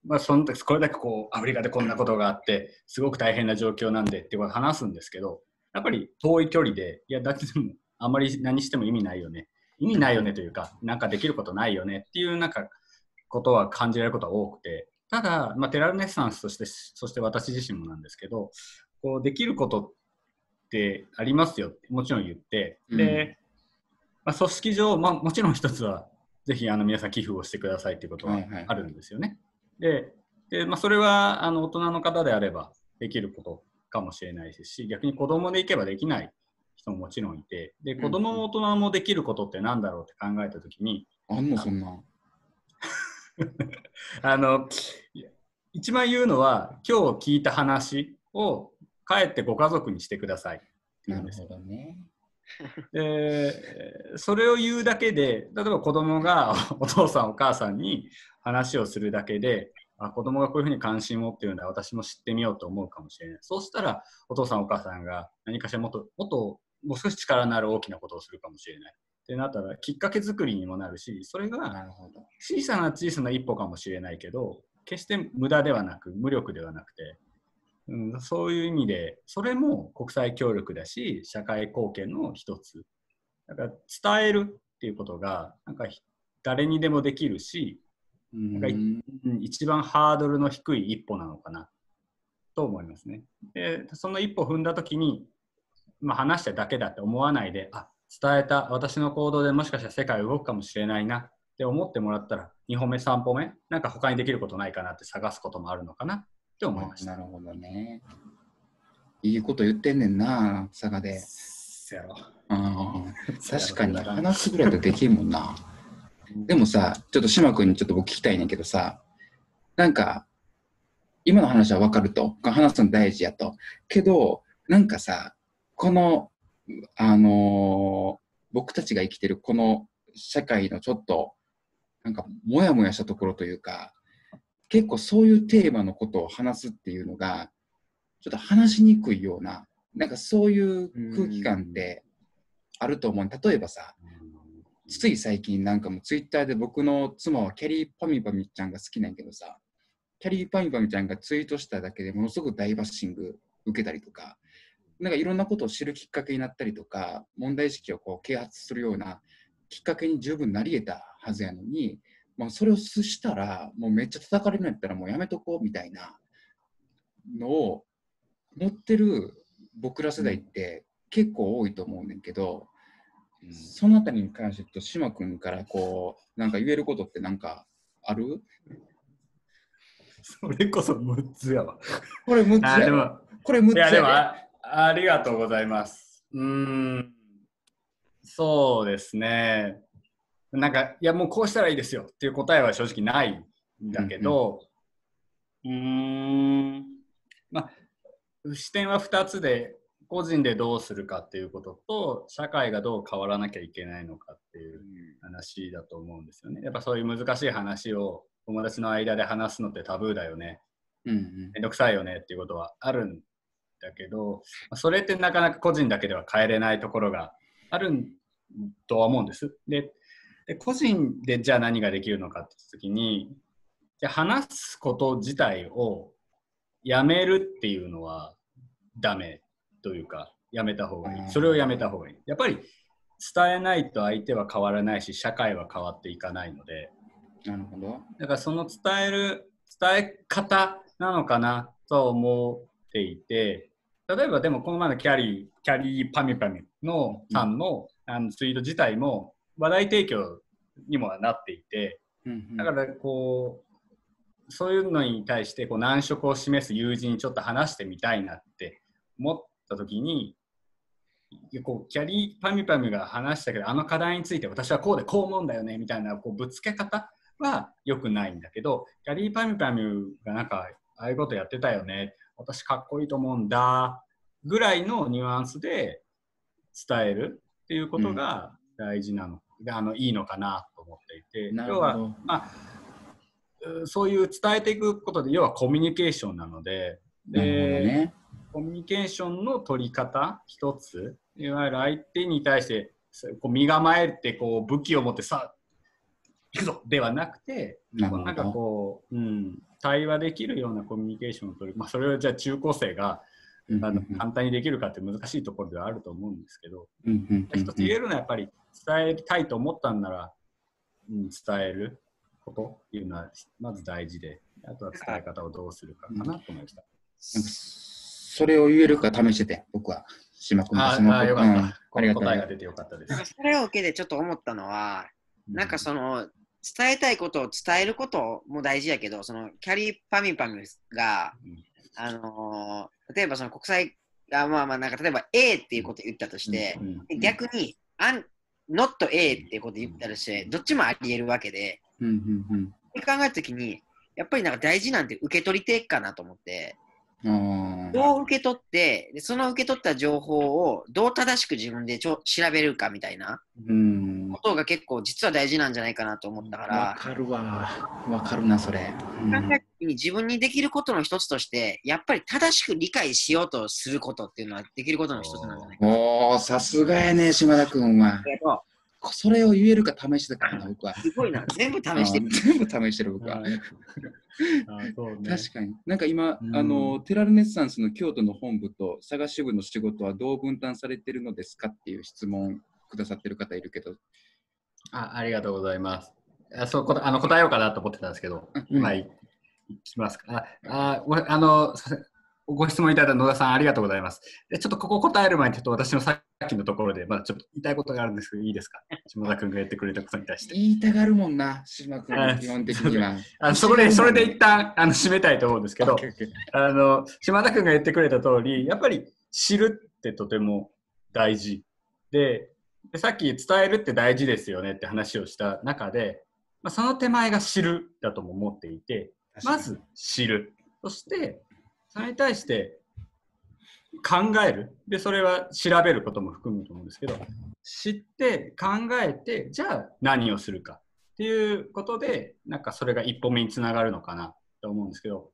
まあ、そのこれだけこうアフリカでこんなことがあってすごく大変な状況なんでって話すんですけどやっぱり遠い距離でいやだってでもあんまり何しても意味ないよね意味ないよねというかなんかできることないよねっていうなんかことは感じられることは多くてただ、まあ、テラルネッサンスとしてそして私自身もなんですけどこうできることってありますよってもちろん言って、うん、で、まあ、組織上、まあ、もちろん一つはぜひあの皆さん寄付をしてくださいっていうことがあるんですよね。でで、まあ、それはあの大人の方であればできることかもしれないですし逆に子供でいけばできない人ももちろんいて、で、子供も大人もできることってなんだろうって考えたときに、あんのそんな。あの、一番言うのは、今日聞いた話を帰ってご家族にしてください。なるほどね。でそれを言うだけで例えば子供がお父さんお母さんに話をするだけであ子供がこういうふうに関心を持ってるんだ私も知ってみようと思うかもしれないそうしたらお父さんお母さんが何かしらもっともっともう少し力のある大きなことをするかもしれない。ってなったらきっかけ作りにもなるしそれが小さな小さな一歩かもしれないけど決して無駄ではなく無力ではなくて、うん、そういう意味でそれも国際協力だし社会貢献の一つだから伝えるっていうことがなんか誰にでもできるしなんか一番ハードルの低い一歩なのかなと思いますね。でその一歩踏んだ時にまあ、話しただけだって思わないであ伝えた私の行動でもしかしたら世界動くかもしれないなって思ってもらったら2歩目3歩目なんか他にできることないかなって探すこともあるのかなって思いました。なるほどねいいこと言ってんねんな佐賀で。せやろ。確かに話すぐらいとできんもんな。でもさ、ちょっと島君にちょっと僕聞きたいねんけどさ、なんか、今の話は分かると、話すの大事やと。けど、なんかさ、この、あの僕たちが生きてるこの社会のちょっと、なんか、もやもやしたところというか、結構そういうテーマのことを話すっていうのが、ちょっと話しにくいような、なんかそういう空気感ってあると思う。う例えばさ、つい最近なんかもツイッターで僕の妻はキャリーパミパミちゃんが好きなんやけどさ、キャリーパミパミちゃんがツイートしただけでものすごく大バッシング受けたりとか、なんかいろんなことを知るきっかけになったりとか問題意識をこう啓発するようなきっかけに十分なり得たはずやのに、まあ、それをすしたらもうめっちゃ叩かれるんやったらもうやめとこうみたいなのを持ってる僕ら世代って結構多いと思うねんけど、うん、そのあたりに関してと島君からこうなんか言えることってなんかあるそれこそ6つやわ。これ6つやわ。これ6つやわ。ありがとうございます。うん、そうですね。なんか、いや、もうこうしたらいいですよっていう答えは正直ないんだけど、うんうん、うーんまあ、視点は2つで、個人でどうするかっていうことと、社会がどう変わらなきゃいけないのかっていう話だと思うんですよね。やっぱそういう難しい話を友達の間で話すのってタブーだよね。うんうん、めんどくさいよねっていうことはあるんだけどそれってなかなか個人だけでは変えれないところがあるとは思うんです。で個人でじゃあ何ができるのかって時にじゃ話すこと自体をやめるっていうのはダメというかやめた方がいいそれをやめた方がいいやっぱり伝えないと相手は変わらないし社会は変わっていかないのでなるほどだからその伝える伝え方なのかなと思っていて例えばでもこの前のキャリー、キャリーパミパミのさんの,、あのツイート自体も話題提供にもなっていて、だからこう、そういうのに対してこう難色を示す友人にちょっと話してみたいなって思った時に、こうキャリーパミパミが話したけどあの課題について私はこうでこう思うんだよねみたいなこうぶつけ方は良くないんだけどキャリーパミパミがなんかああいうことやってたよね私かっこいいと思うんだぐらいのニュアンスで伝えるっていうことが大事なの、うん、あのいいのかなと思っていて要は、まあ、そういう伝えていくことで要はコミュニケーションなのでで、ね、コミュニケーションの取り方一ついわゆる相手に対してこう身構えてこう武器を持ってさ行くぞではなくて、なんかこう、うん、対話できるようなコミュニケーションを取る、まあ、それをじゃあ中高生が、あの簡単にできるかって難しいところではあると思うんですけど、一つ言えるのはやっぱり伝えたいと思ったんなら、うん、伝えることっていうのはまず大事で、あとは伝え方をどうするかかなと思いました。それを言えるか試してて、僕は。島君ああ、よかった。うん、答えが出てよかったです。それを受けてちょっと思ったのは、なんかその、伝えたいことを伝えることも大事やけど、そのキャリーパミパミが、あのー、例えばその国際あまあまあなんか例えば A っていうこと言ったとして、うん、逆に not A っていうこと言ったとして、どっちもありえるわけで、うん、考えたときに、やっぱりなんか大事なんて受け取りいかなと思って、どう受け取ってで、その受け取った情報をどう正しく自分でちょ調べるかみたいな。うんことが結構実は大事なんじゃないかなと思ったから。わかるわ。わかるな、それ。うん、自分にできることの一つとして、やっぱり正しく理解しようとすることっていうのはできることの一つなんじゃないかな。おー、さすがやね、島田君、は。それを言えるか試してたからな、僕は。すごいな、全部試してる。全部試してる、僕は。ね、確かに。なんか今、うん、あの、テラルネッサンスの京都の本部と佐賀支部の仕事はどう分担されてるのですかっていう質問くださってる方いるけど。あありがとうございます。あそうあの答えようかなと思ってたんですけど、今、ういきますか。あああのご質問いただいた野田さん、ありがとうございます。でちょっとここ答える前に、ちょっと私のさっきのところで、まだちょっと言いたいことがあるんですけど、いいですか島田君が言ってくれたことに対して。言いたがるもんな、島田君、基本的には。あそこで、それで一旦あの締めたいと思うんですけど、あの島田君が言ってくれた通り、やっぱり知るってとても大事で、でさっき伝えるって大事ですよねって話をした中で、まあ、その手前が知るだとも思っていてまず知るそしてそれに対して考えるでそれは調べることも含むと思うんですけど知って考えてじゃあ何をするかっていうことでなんかそれが一歩目につながるのかなと思うんですけど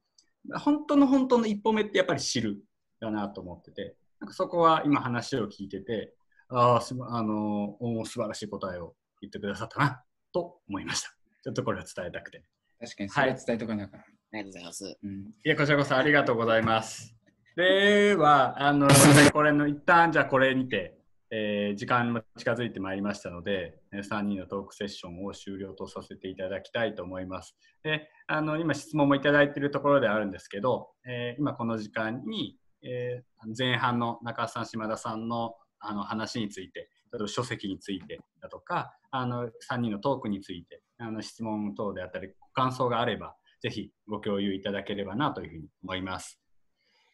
本当の本当の一歩目ってやっぱり知るだなと思っててなんかそこは今話を聞いててああ、あのー、素晴らしい答えを言ってくださったなと思いました。ちょっとこれは伝えたくて。確かに、それ伝えとかなあかはい、ありがとうございます。うん、いや、こちらこそありがとうございます。では、あの、これの一旦、じゃあこれにて、えー、時間も近づいてまいりましたので、3人のトークセッションを終了とさせていただきたいと思います。であの今、質問もいただいているところであるんですけど、えー、今この時間に、えー、前半の中田さん、島田さんのあの話について例えば書籍についてだとかあの3人のトークについてあの質問等であったりご感想があればぜひご共有いただければなというふうに思います、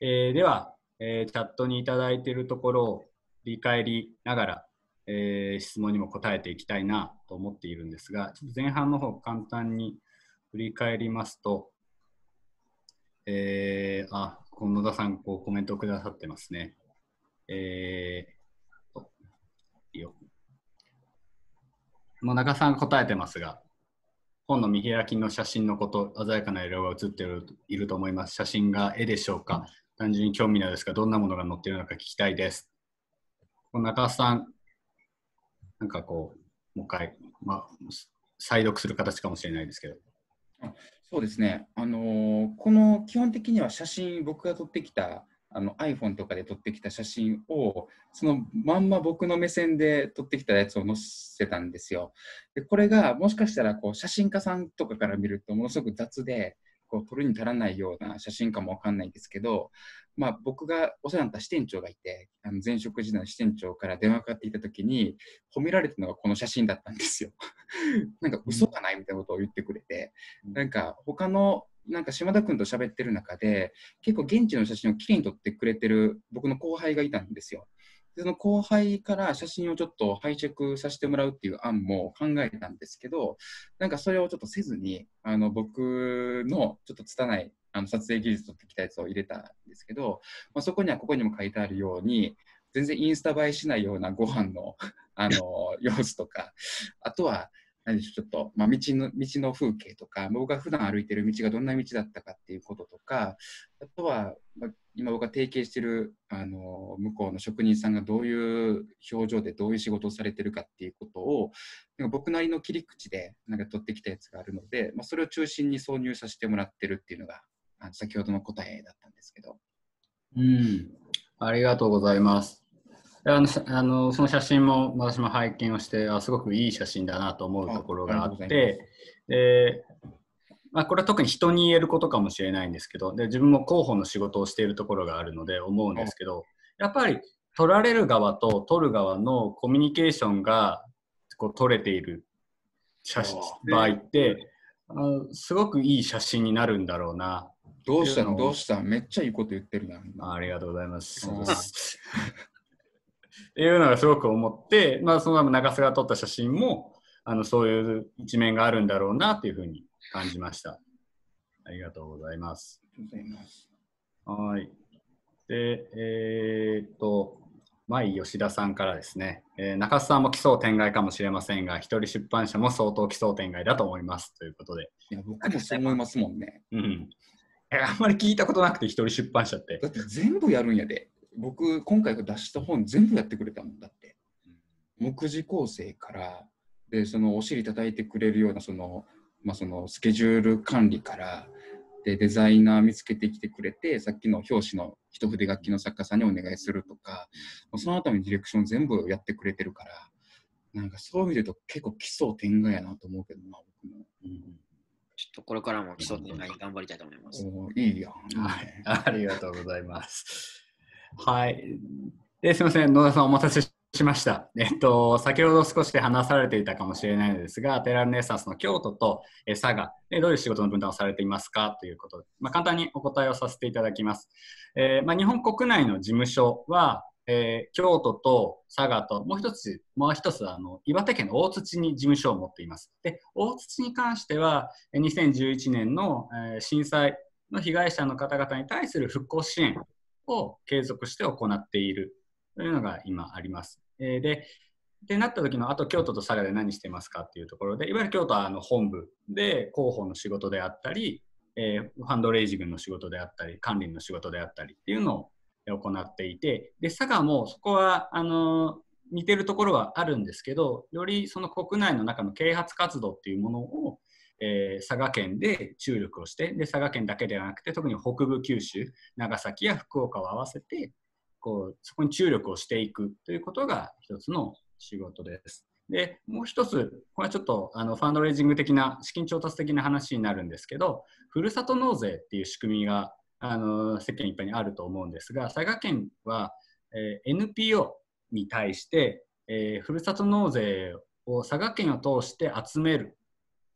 えー、では、えー、チャットに頂いているところを振り返りながら、えー、質問にも答えていきたいなと思っているんですがちょっと前半の方簡単に振り返りますと、えー、あ、野田さん、こうコメントくださってますね。えー、野中さん答えてますが、本の見開きの写真のこと、鮮やかな色が写っていると思います。写真が絵でしょうか単純に興味ないですが、どんなものが載っているのか聞きたいです。野中さん、なんかこう、もう一回、まあ、再読する形かもしれないですけど。そうですね、あのー、この基本的には写真、僕が撮ってきたあの iPhone とかで撮ってきた写真をそのまんま僕の目線で撮ってきたやつを載せたんですよ。でこれがもしかしたらこう写真家さんとかから見るとものすごく雑でこう撮るに足らないような写真かもわかんないんですけど、まあ、僕がお世話になった支店長がいてあの前職時代の支店長から電話かかっていた時に褒められたのがこの写真だったんですよ。なんか嘘かないみたいなことを言ってくれて、なんか他のなんか島田君と喋ってる中で、結構現地の写真をきれいに撮ってくれてる僕の後輩がいたんですよ。でその後輩から写真をちょっと拝借させてもらうっていう案も考えたんですけど、なんかそれをちょっとせずに、あの僕のちょっと拙いあの撮影技術取ってきたやつを入れたんですけど、まあ、そこにはここにも書いてあるように、全然インスタ映えしないようなご飯のあの様子とか、あとは何でしょう、ちょっと、まあ、道の、道の風景とか、僕が普段歩いてる道がどんな道だったかっていうこととか、あとは、まあ、今僕が提携してる、あの、向こうの職人さんがどういう表情でどういう仕事をされてるかっていうことを、なんか僕なりの切り口で、なんか取ってきたやつがあるので、まあ、それを中心に挿入させてもらってるっていうのが、あの先ほどの答えだったんですけど。うん。ありがとうございます。あのあのその写真も私も拝見をしてあすごくいい写真だなと思うところがあってで、まあ、これは特に人に言えることかもしれないんですけどで自分も広報の仕事をしているところがあるので思うんですけどやっぱり取られる側と取る側のコミュニケーションがこう取れている写真場合ってあのすごくいい写真になるんだろうなどうしたのどうしためっちゃいいこと言ってるな。ありがとうございます。っていうのがすごく思って、まあ、その中須が撮った写真もあのそういう一面があるんだろうなというふうに感じました。ありがとうございます。ありがとうございます。はい。で、えー、っと、舞吉田さんからですね、えー、中須さんも奇想天外かもしれませんが、一人出版社も相当奇想天外だと思いますということで。いや、僕もそう思いますもんね。うん。あんまり聞いたことなくて、一人出版社って。だって全部やるんやで。僕今回出した本全部やってくれたもんだって、目次構成からでそのお尻叩いてくれるようなその,、まあ、そのスケジュール管理からでデザイナー見つけてきてくれてさっきの表紙の一筆書きの作家さんにお願いするとかその後にディレクション全部やってくれてるからなんかそういう意味で言うと結構奇想天外やなと思うけどな僕も。うんちょっとこれからも基礎点外頑張りたいと思います。いいよ、はい。ありがとうございます。はい。ですみません、野田さんお待たせしました。えっと、先ほど少し話されていたかもしれないのですが、テラルネサンスの京都と佐賀でどういう仕事の分担をされていますかということで、まあ、簡単にお答えをさせていただきます。えー、まあ、日本国内の事務所は、えー、京都と佐賀ともう一つ、もう一つあの岩手県の大槌に事務所を持っています。で大槌に関しては2011年の、えー、震災の被害者の方々に対する復興支援を継続して行っているというのが今あります。えー、でってなった時のあと京都と佐賀で何してますかっていうところでいわゆる京都はあの本部で広報の仕事であったり、えー、ファンドレイジングの仕事であったり管理の仕事であったりっていうのを行っていてで佐賀もそこはあの似てるところはあるんですけどよりその国内の中の啓発活動っていうものをえー、佐賀県で注力をしてで佐賀県だけではなくて特に北部九州長崎や福岡を合わせてこうそこに注力をしていくということが一つの仕事です。でもう一つこれはちょっとあのファンドレイジング的な資金調達的な話になるんですけどふるさと納税っていう仕組みがあの世間一般にあると思うんですが佐賀県は、えー、NPO に対して、えー、ふるさと納税を佐賀県を通して集める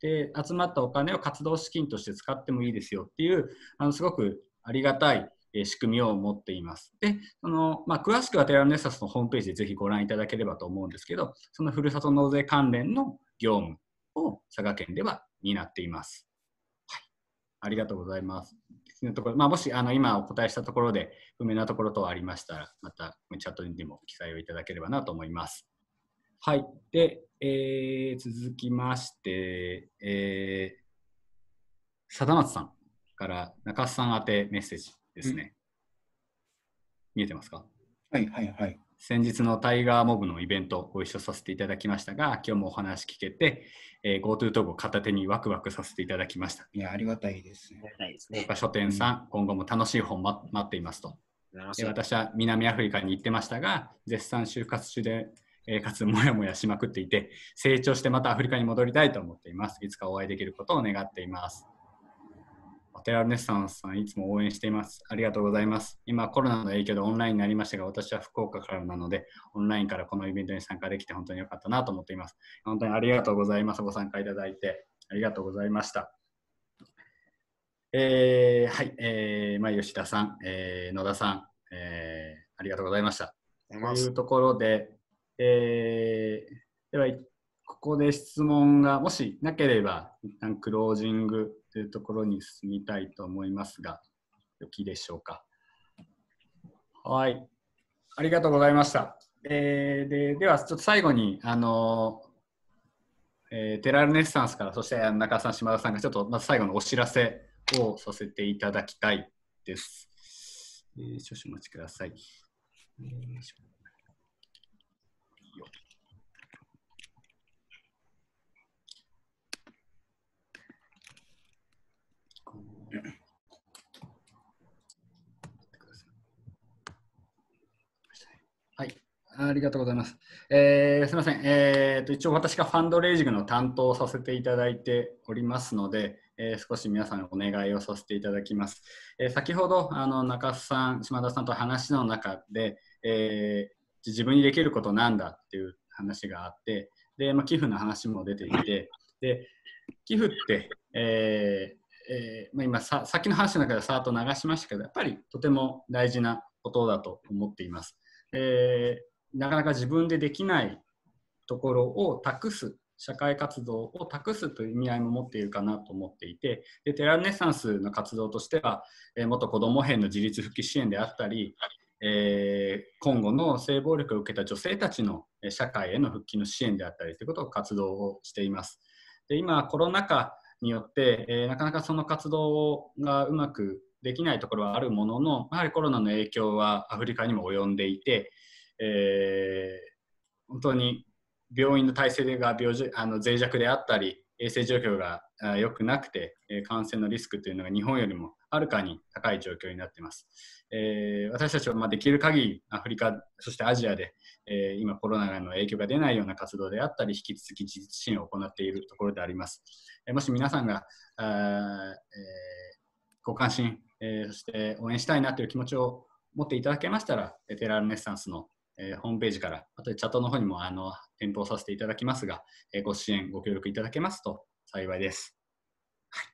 で集まったお金を活動資金として使ってもいいですよっていうあのすごくありがたい仕組みを持っています。で、そのまあ、詳しくはテラネサスのホームページでぜひご覧いただければと思うんですけど、そのふるさと納税関連の業務を佐賀県では担っています。はい、ありがとうございます。のところまあ、もしあの今お答えしたところで不明なところ等ありましたら、またチャットにでも記載をいただければなと思います。はい。で、えー、続きまして、えー、貞松さんから中須さん宛てメッセージですね。見えてますかはいはいはい。先日のタイガーモブのイベントご一緒させていただきましたが、今日もお話聞けて、えー、GoTo トークを片手にワクワクさせていただきました。いや、ありがたいですね。ですね。書店さん、うん、今後も楽しい本、ま、待っていますと。私は南アフリカに行ってましたが、絶賛就活中でかつもやもやしまくっていて、成長してまたアフリカに戻りたいと思っています。いつかお会いできることを願っています。お寺のネッサンスさん、いつも応援しています。ありがとうございます。今、コロナの影響でオンラインになりましたが、私は福岡からなので、オンラインからこのイベントに参加できて本当に良かったなと思っています。本当にありがとうございます。ご参加いただいて、ありがとうございました。えー、はい、えー、まあ、吉田さん、えー、野田さん、えー、ありがとうございました。というところで、えー、では、ここで質問がもしなければ、一旦クロージングというところに進みたいと思いますが、よきでしょうか。はい。ありがとうございました。えー、ででは、ちょっと最後に、あのえー、テラルネッサンスから、そして中田さん、島田さんが、ちょっとまず最後のお知らせをさせていただきたいです。えー、少々お待ちください。ありがとうございます。えー、すみません、えーと、一応私がファンドレイジングの担当をさせていただいておりますので、えー、少し皆さんお願いをさせていただきます。えー、先ほどあの中須さん、島田さんと話の中で、えー、自分にできることなんだっていう話があって、でまあ、寄付の話も出ていて、で寄付って、えーえー、まあ、今ささっきの話の中でさーっと流しましたけどやっぱりとても大事なことだと思っています。えー、なかなか自分でできないところを託す社会活動を託すという意味合いも持っているかなと思っていてでテラルネサンスの活動としては、えー、元子ども編の自立復帰支援であったり、えー、今後の性暴力を受けた女性たちの社会への復帰の支援であったりということを活動をしています。で今コロナ禍によって、えー、なかなかその活動がうまくできないところはあるもののやはりコロナの影響はアフリカにも及んでいて、えー、本当に病院の体制が病あの脆弱であったり衛生状況が良くなくて感染のリスクというのが日本よりもはるかに高い状況になっています、えー、私たちはまできる限りアフリカそしてアジアでえー、今コロナの影響が出ないような活動であったり、引き続き自立支援を行っているところであります。えもし皆さんが、あえご関心、えそして応援したいなという気持ちを持っていただけましたら、テラルネッサンスのえホームページから、あとでチャットの方にもあの添付させていただきますが、えご支援、ご協力いただけますと幸いです。はい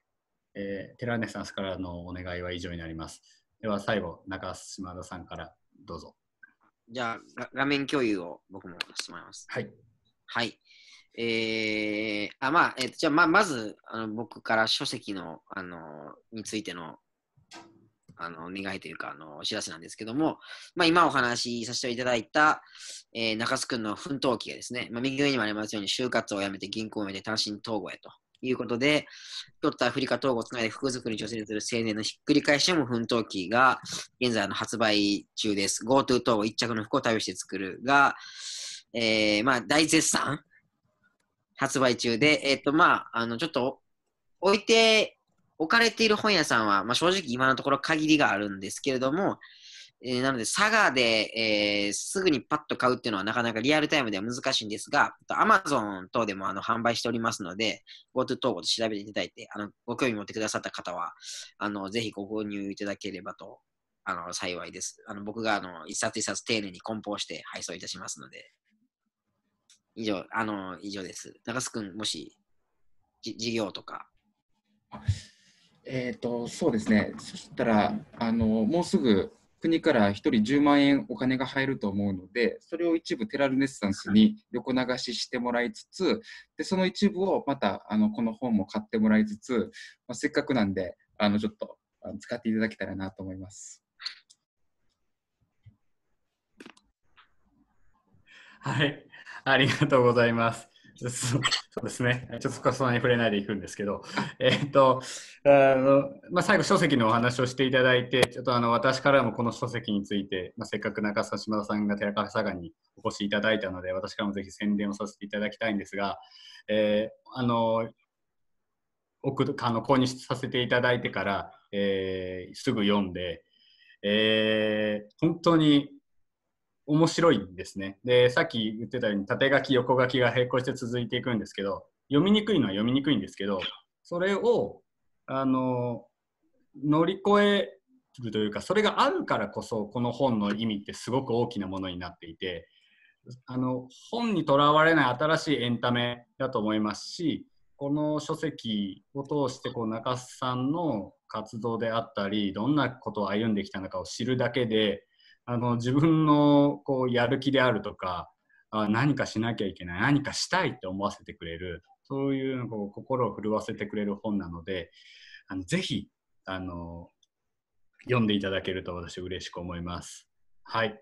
えー、テラネッサンスからのお願いは以上になります。では最後、中島田さんからどうぞ。じゃあ、画面共有を僕もしてもらいます。はい。はい。えー、あ、まあ、えー、じゃあ、ままず、あの僕から書籍の、あのについての、あの、願いというか、あの、お知らせなんですけども、まあ、今お話しさせていただいた、えー、中須くんの奮闘記がですね、まあ、右上にもありますように、就活をやめて銀行を辞めて単身統合へと。いうことで、取ったアフリカ統合をつないで服作りに挑戦する青年のひっくり返しも奮闘記が現在の発売中です。GoTo 東合一着の服を応して作るが、えー、まあ大絶賛発売中で、えっ、ー、とまあ、あのちょっと置いて置かれている本屋さんは、まあ、正直今のところ限りがあるんですけれども、えー、なので、佐賀で、えー、すぐにパッと買うっていうのはなかなかリアルタイムでは難しいんですが、アマゾン等でもあの販売しておりますので、GoTo 等ごと調べていただいて、あのご興味持ってくださった方はあの、ぜひご購入いただければとあの幸いです。あの僕があの一冊一冊丁寧に梱包して配送いたしますので。以上、あの、以上です。長須君、もし、事業とか。えっ、ー、と、そうですね。そしたら、あの、もうすぐ、国から1人10万円お金が入ると思うので、それを一部テラルネッサンスに横流ししてもらいつつ、でその一部をまたあのこの本も買ってもらいつつ、まあ、せっかくなんで、あのちょっと使っていただけたらなと思います。はい、ありがとうございます。そうですね。ちょっとそんなに触れないでいくんですけど、えっと、あのまあ、最後、書籍のお話をしていただいて、ちょっとあの私からもこの書籍について、まあ、せっかく中澤島田さんが寺川佐賀にお越しいただいたので、私からもぜひ宣伝をさせていただきたいんですが、えー、あの、奥あの購入させていただいてから、えー、すぐ読んで、えー、本当に面白いんですね。で、さっき言ってたように縦書き、横書きが並行して続いていくんですけど、読みにくいのは読みにくいんですけど、それを、あの、乗り越えるというか、それがあるからこそ、この本の意味ってすごく大きなものになっていて、あの、本にとらわれない新しいエンタメだと思いますし、この書籍を通してこう中洲さんの活動であったりどんなことを歩んできたのかを知るだけであの自分のこうやる気であるとかあ何かしなきゃいけない何かしたいって思わせてくれるそういうこう心を震わせてくれる本なのであのぜひあの読んでいただけると私嬉しく思います。はい。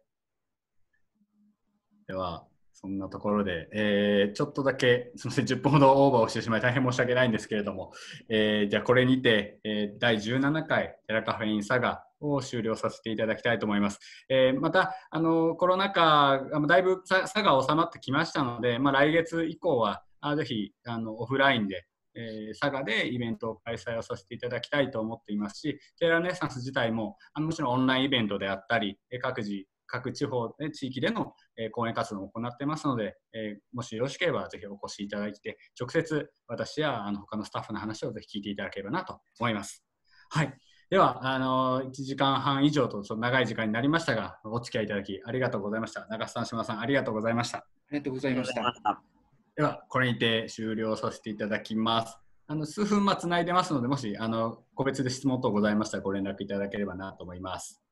では、そんなところで、えー、ちょっとだけ、すみません、10分ほどオーバーをしてしまい、大変申し訳ないんですけれども、えー、じゃあこれにて、えー、第17回、テラカフェインサガを終了させていただきたいと思います。えー、またあのコロナ禍だいぶ差が収まってきましたので、まあ、来月以降はあぜひあのオフラインで、えー、佐賀でイベントを開催をさせていただきたいと思っていますしテーラーネッサンス自体もあのもちろんオンラインイベントであったり各自各地方で地域での、えー、講演活動を行ってますので、えー、もしよろしければぜひお越しいただいて直接私やあの他のスタッフの話をぜひ聞いていただければなと思います。はいでは、あの、1時間半以上と、その長い時間になりましたが、お付き合いいただきありがとうございました。長須さん、島さん、ありがとうございました。ありがとうございました。では、これにて終了させていただきます。あの、数分、ま、つないでますので、もし、あの、個別で質問等ございましたら、ご連絡いただければなと思います。